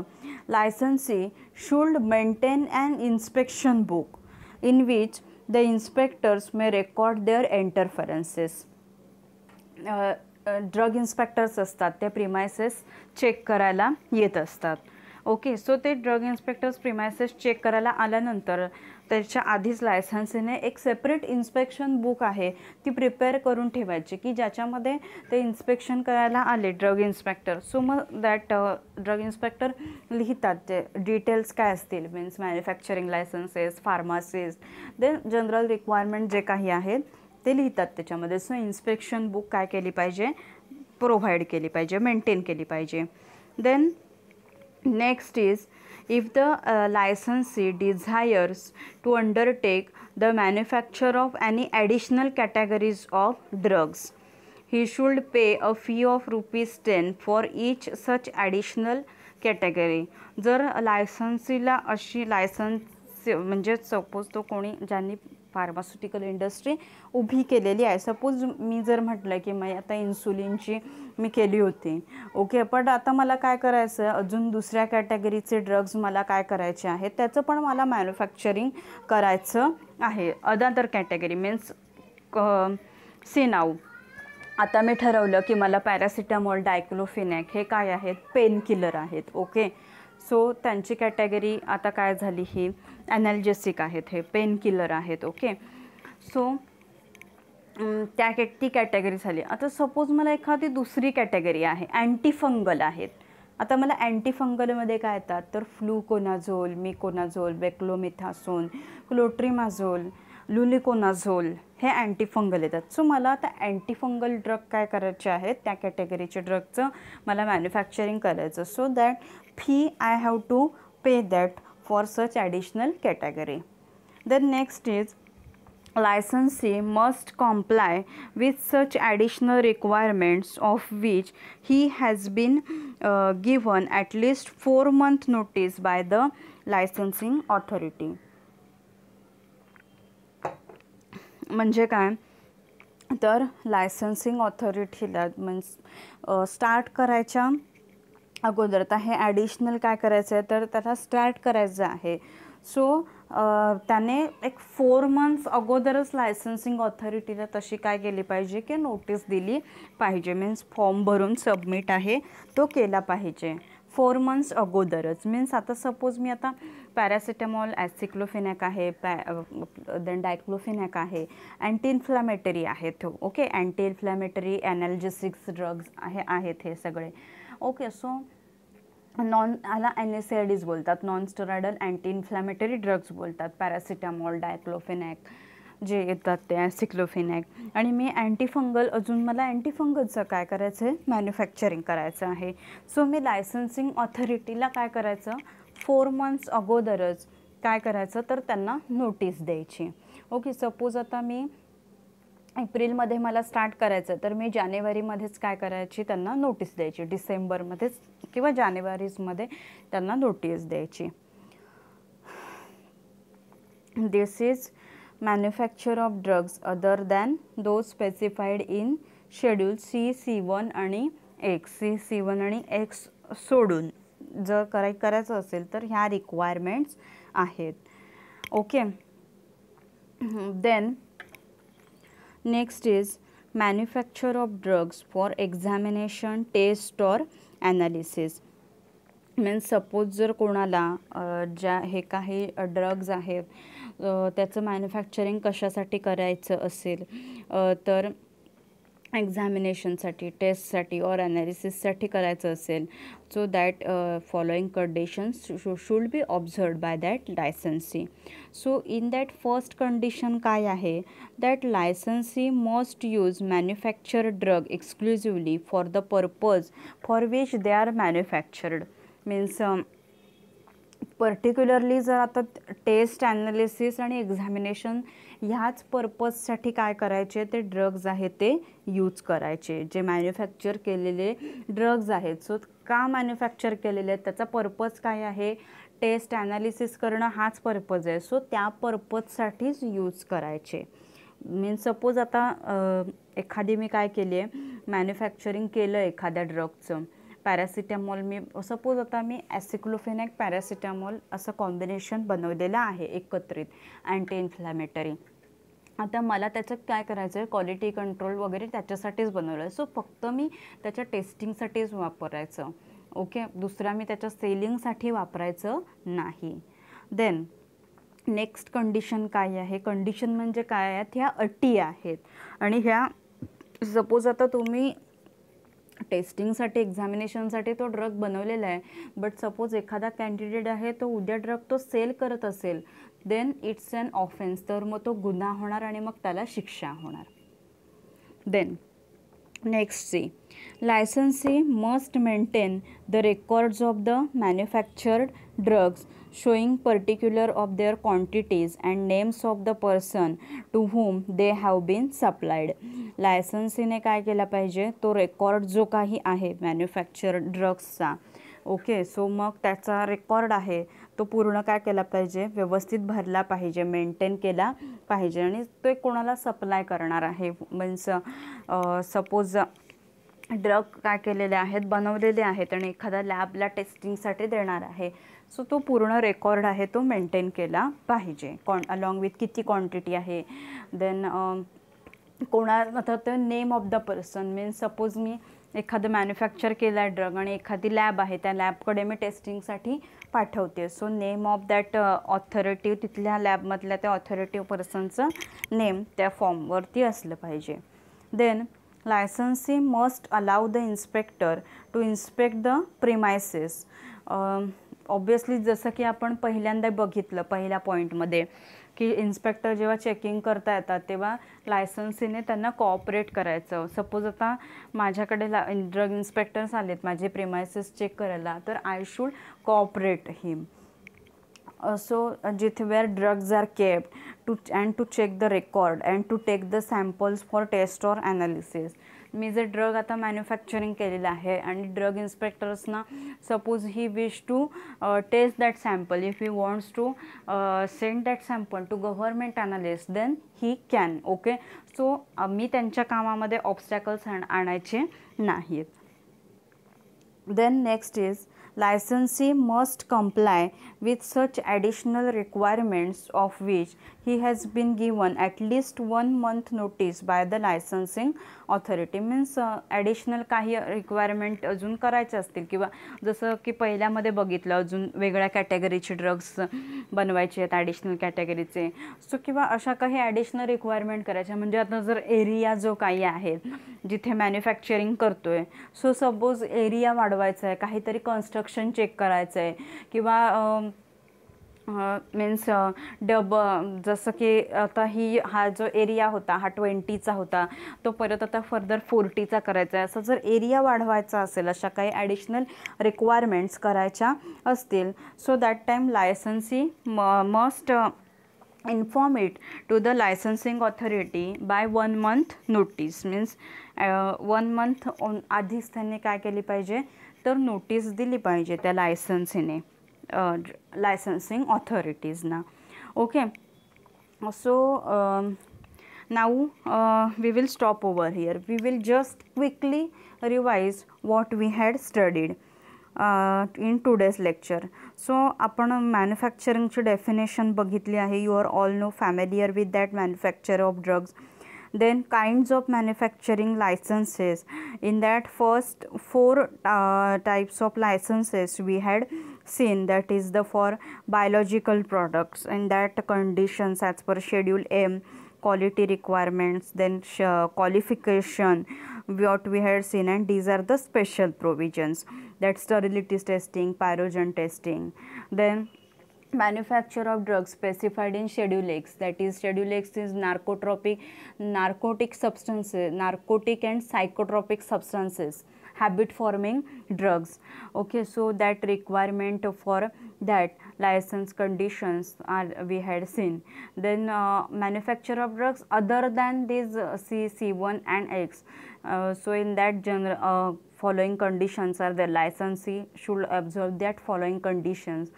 licensee should maintain an inspection book in which the inspectors may record their interferences uh, drug inspectors असतात ते premises check करायला येत असतात okay so ते drug inspectors premises check करायला आल्यानंतर त्याच्या आधीच लायसन्सीने एक सेपरेट इन्स्पेक्शन बुक आहे ती प्रिपेअर करून ठेवायची की ज्याच्यामध्ये ते इन्स्पेक्शन करायला आले ड्रग इन्स्पेक्टर सो मग दॅट ड्रग इन्स्पेक्टर लिहितात ते डिटेल्स काय असतील means manufacturing licences pharmacies then general requirement जे काही आहेत ते लिहितात त्याच्यामध्ये सो इन्स्पेक्शन बुक काय केली पाहिजे प्रोव्हाइड केली पाहिजे मेंटेन केली पाहिजे then next is if the uh, licensee desires to undertake the manufacture of any additional categories of drugs he should pay a fee of rupees 10 for each such additional category जर लायसन्सीला अशी licence म्हणजे suppose तो कोणी ज्यांनी pharmaceutical industry उभी केलेली आहे सपोज मी जर म्हटलं की मी आता इन्सुलिनची मी केली होती ओके पण आता मला काय करायचं अजून दुसऱ्या कॅटेगरीचे ड्रग्ज मला काय करायचे आहेत त्याचं पण मला मॅन्युफॅक्चरिंग करायचं आहे अदादर कॅटेगरी मीन्स सिनाऊ आता मी ठरवलं की मला पॅरासिटामॉल डायक्लोफिनॅक हे काय आहेत पेनकिलर आहेत ओके सो त्यांची कॅटेगरी आता काय झाली ही ॲनॅल्जेसिक आहेत हे पेन किलर आहेत ओके सो त्या कॅ ती कॅटेगरी झाली आता सपोज मला एखादी दुसरी कॅटेगरी आहे अँटीफंगल आहेत आता मला अँटीफंगलमध्ये काय येतात तर फ्लू कोनाझोल मिकोनाझोल बेक्लोमिथासोन क्लोट्रिमाझोल लुलिकोनाझोल हे अँटीफंगल येतात सो मला आता अँटीफंगल ड्रग काय करायचे आहेत त्या कॅटेगरीचे ड्रगचं मला मॅन्युफॅक्चरिंग करायचं so that fee I have to pay that for such additional category. The next is licensee must comply with such additional requirements of which he has been uh, given at least 4 month notice by the licensing authority म्हणजे काय तर licensing ऑथॉरिटीला means start करायच्या अगोदर आता हे additional काय करायचं आहे तर त्याला स्टार्ट करायचं आहे सो त्याने एक फोर मंथ्स अगोदरच लायसन्सिंग ऑथॉरिटीला तशी काय केली पाहिजे की नोटीस दिली पाहिजे मीन्स फॉर्म भरून सबमिट आहे तो केला पाहिजे फोर मंथ्स अगोदरच मीन्स आता सपोज मी आता पॅरासिटेमॉल ॲसिक्लोफिनॅक आहे पॅ देन डायक्लोफिनॅक आहे अँटी इन्फ्लॅमेटरी आहेत okay anti inflammatory analgesics drugs आहे आहेत हे सगळे ओके सो नॉन आला एन एस आय डीज बोलतात non steroidal anti inflammatory drugs बोलतात पॅरासिटामॉल डायक्लोफिनॅक जे येतात ते सिक्लोफिनॅक आणि मी अँटीफंगल अजून मला अँटीफंगलचं काय करायचं आहे मॅन्युफॅक्चरिंग करायचं आहे सो मी लायसन्सिंग ऑथॉरिटीला काय करायचं फोर मंथ्स अगोदरच काय करायचं तर त्यांना नोटीस द्यायची ओके सपोज आता मी एप्रिलमध्ये मला स्टार्ट करायचं तर मी जानेवारीमध्येच काय करायची त्यांना नोटीस द्यायची डिसेंबरमध्येच किंवा जानेवारीमध्ये त्यांना नोटीस द्यायची this is manufacture of drugs other than though specified in schedule C C one आणि एक्स सी सी वन आणि एक्स सोडून जर कराय करायचं असेल तर ह्या रिक्वायरमेंट्स आहेत okay then next is manufacture of drugs for examination test or analysis means suppose जर कोणाला ज्या हे काही ड्रग्ज आहेत त्याचं मॅन्युफॅक्चरिंग कशासाठी करायचं असेल तर एक्झामिनेशनसाठी टेस्टसाठी और ॲनालिसिससाठी करायचं असेल so that following conditions should be observe by that licensee so in that first condition काय आहे that licensee must use manufacture drug exclusively for the purpose for which they are manufactured means particularly जर आता taste analysis आणि examination ह्याच पर्पजसाठी काय करायचे ते drugs आहेत ते यूज करायचे जे मॅन्युफॅक्चर केलेले ड्रग्ज आहेत सो का मॅन्युफॅक्चर केलेले आहेत त्याचा पर्पज काय आहे टेस्ट ॲनालिसिस करणं हाच पर्पज आहे सो त्या पर्पजसाठीच यूज करायचे मीन्स सपोज आता एखादी मी काय केली आहे मॅन्युफॅक्चरिंग केलं एखाद्या ड्रगचं पॅरासिटॅमॉल मी सपोज आता मी ॲसिक्लोफेनॅक पॅरासिटॅमॉल असं कॉम्बिनेशन बनवलेलं आहे एकत्रित अँटी इन्फ्लॅमेटरी आता मला त्याचं काय करायचं आहे क्वालिटी कंट्रोल वगैरे त्याच्यासाठीच बनवलं आहे सो फक्त मी त्याच्या टेस्टिंगसाठीच वापरायचं ओके दुसरा मी त्याच्या सेलिंगसाठी वापरायचं नाही देन नेक्स्ट कंडिशन काय आहे कंडिशन म्हणजे काय आहेत ह्या अटी आहेत आणि ह्या सपोज आता तुम्ही टेस्टिंगसाठी एक्झामिनेशनसाठी तो ड्रग बनवलेला आहे बट सपोज एखादा कॅन्डिडेट आहे तो उद्या ड्रग तो सेल करत असेल देन इट्स अन ऑफेन्स तर मग तो गुन्हा होणार आणि मग त्याला शिक्षा होणार then next C licensee must maintain the records of the manufactured drugs showing particular of their quantities and names of the person to whom they have been supplied लायसन्सीने काय केला पाहिजे तो रेकॉर्ड जो काही आहे मॅन्युफॅक्चर ड्रग्सचा ओके सो मग त्याचा रेकॉर्ड आहे तो पूर्ण काय केला पाहिजे व्यवस्थित भरला पाहिजे मेंटेन केला पाहिजे आणि ते कोणाला सप्लाय करणार आहे मीन्स सपोज ड्रग काय केलेले आहेत बनवलेले आहेत आणि एखादा लॅबला टेस्टिंगसाठी देणार आहे सो तो पूर्ण रेकॉर्ड आहे तो मेंटेन केला पाहिजे कॉन अलॉंग विथ किती क्वांटिटी आहे देन कोणा आता तर name of the person means suppose मी एखादं मॅन्युफॅक्चर केलं आहे ड्रग आणि एखादी लॅब आहे त्या लॅबकडे मी टेस्टिंगसाठी पाठवते so name of that authority तिथल्या लॅबमधल्या त्या ऑथॉरिटी पर्सनचं नेम त्या फॉर्मवरती असलं पाहिजे then licensee must allow the inspector to inspect the premises obviously जसं की आपण पहिल्यांदा बघितलं पहिल्या पॉईंटमध्ये की इन्स्पेक्टर जेव्हा चेकिंग करता येतात तेव्हा लायसन्सीने त्यांना कॉपरेट करायचं सपोज आता माझ्याकडे ला ड्रग इन्स्पेक्टर्स आलेत माझे प्रेमायसेस चेक करायला तर I should cooperate him so जिथे where drugs are kept to and to check the record and to take the samples for test or analysis मी जे ड्रग आता मॅन्युफॅक्चरिंग केलेलं आहे आणि ड्रग इन्स्पेक्टर्सना suppose he wish to test that sample if he wants to send that sample to government analyst then he can okay so मी त्यांच्या कामामध्ये ऑब्स्टॅकल्स आणायचे नाहीत then next is licensee must comply with such additional requirements of which he has been given at least one month notice by the licensing authority means additional uh, काही requirement अजून करायचे असतील किंवा जसं की पहिल्यामध्ये बघितलं अजून वेगळ्या कॅटेगरीचे ड्रग्स बनवायचे आहेत ॲडिशनल कॅटेगरीचे सो किंवा अशा काही ॲडिशनल रिक्वायरमेंट करायच्या म्हणजे आता जर एरिया जो काही आहे जिथे मॅन्युफॅक्चरिंग करतो आहे सो सपोज एरिया वाढवायचा आहे काहीतरी कन्स्ट्रक्शन चेक करायचं आहे किंवा मीन्स डब जसं की आता ही हा जो एरिया होता हा ट्वेंटीचा होता तो परत आता फर्दर फोर्टीचा करायचा आहे असं जर एरिया वाढवायचा असेल अशा काही ॲडिशनल रिक्वायरमेंट्स करायच्या असतील सो दॅट टाईम लायसन्सी म must inform it to the licensing authority by one month notice means one month आधीच त्यांनी काय केली पाहिजे तर नोटीस दिली पाहिजे त्या लायसन्सीने Uh, licensing authorities na okay so um, now uh, we will stop over here we will just quickly revise what we had studied uh, in today's lecture so upon manufacturing manufacturing definition you are all know familiar with that manufacture of drugs then kinds of manufacturing licenses in that first four uh, types of licenses we had seen that is the for biological products and that conditions as per schedule m quality requirements then qualification what we had seen and these are the special provisions that sterility testing pyrogen testing then manufacture of drugs specified in schedule x that is schedule x is narcotropic narcotic substances narcotic and psychotropic substances habit forming drugs okay so that requirement for that license conditions are we had seen then uh, manufacture of drugs other than these uh, c c1 and x uh, so in that general uh, following conditions are the licensee should observe that following conditions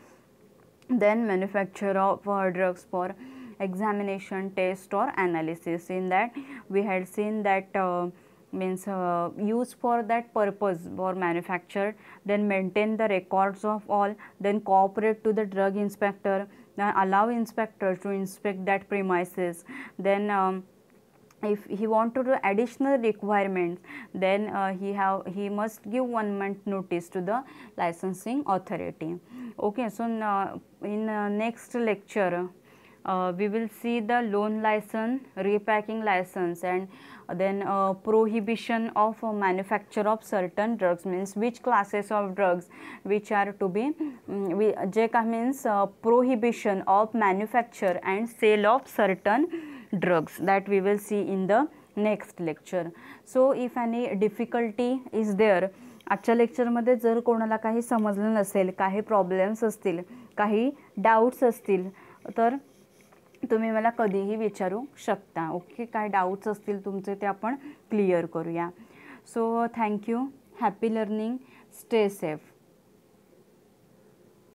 then manufacture of uh, drugs for examination test or analysis in that we had seen that uh, means uh, used for that purpose or manufacture. then maintain the records of all then cooperate to the drug inspector then allow inspector to inspect that premises then um, if he want to do additional requirements then uh, he have he must give one month notice to the licensing authority okay so uh, in uh, next lecture uh, we will see the loan license repacking license and then uh, prohibition of uh, manufacture of certain drugs means which classes of drugs which are to be um, we, means prohibition of manufacture and sale of certain drugs that we will see in the next lecture so if any difficulty is there आजच्या लेक्चरमध्ये जर कोणाला काही समजलं नसेल काही problems असतील काही डाऊट्स असतील तर तुम्ही मला कधीही विचारू शकता ओके काय डाऊट्स असतील तुमचे ते आपण क्लिअर करूया so thank you happy learning stay safe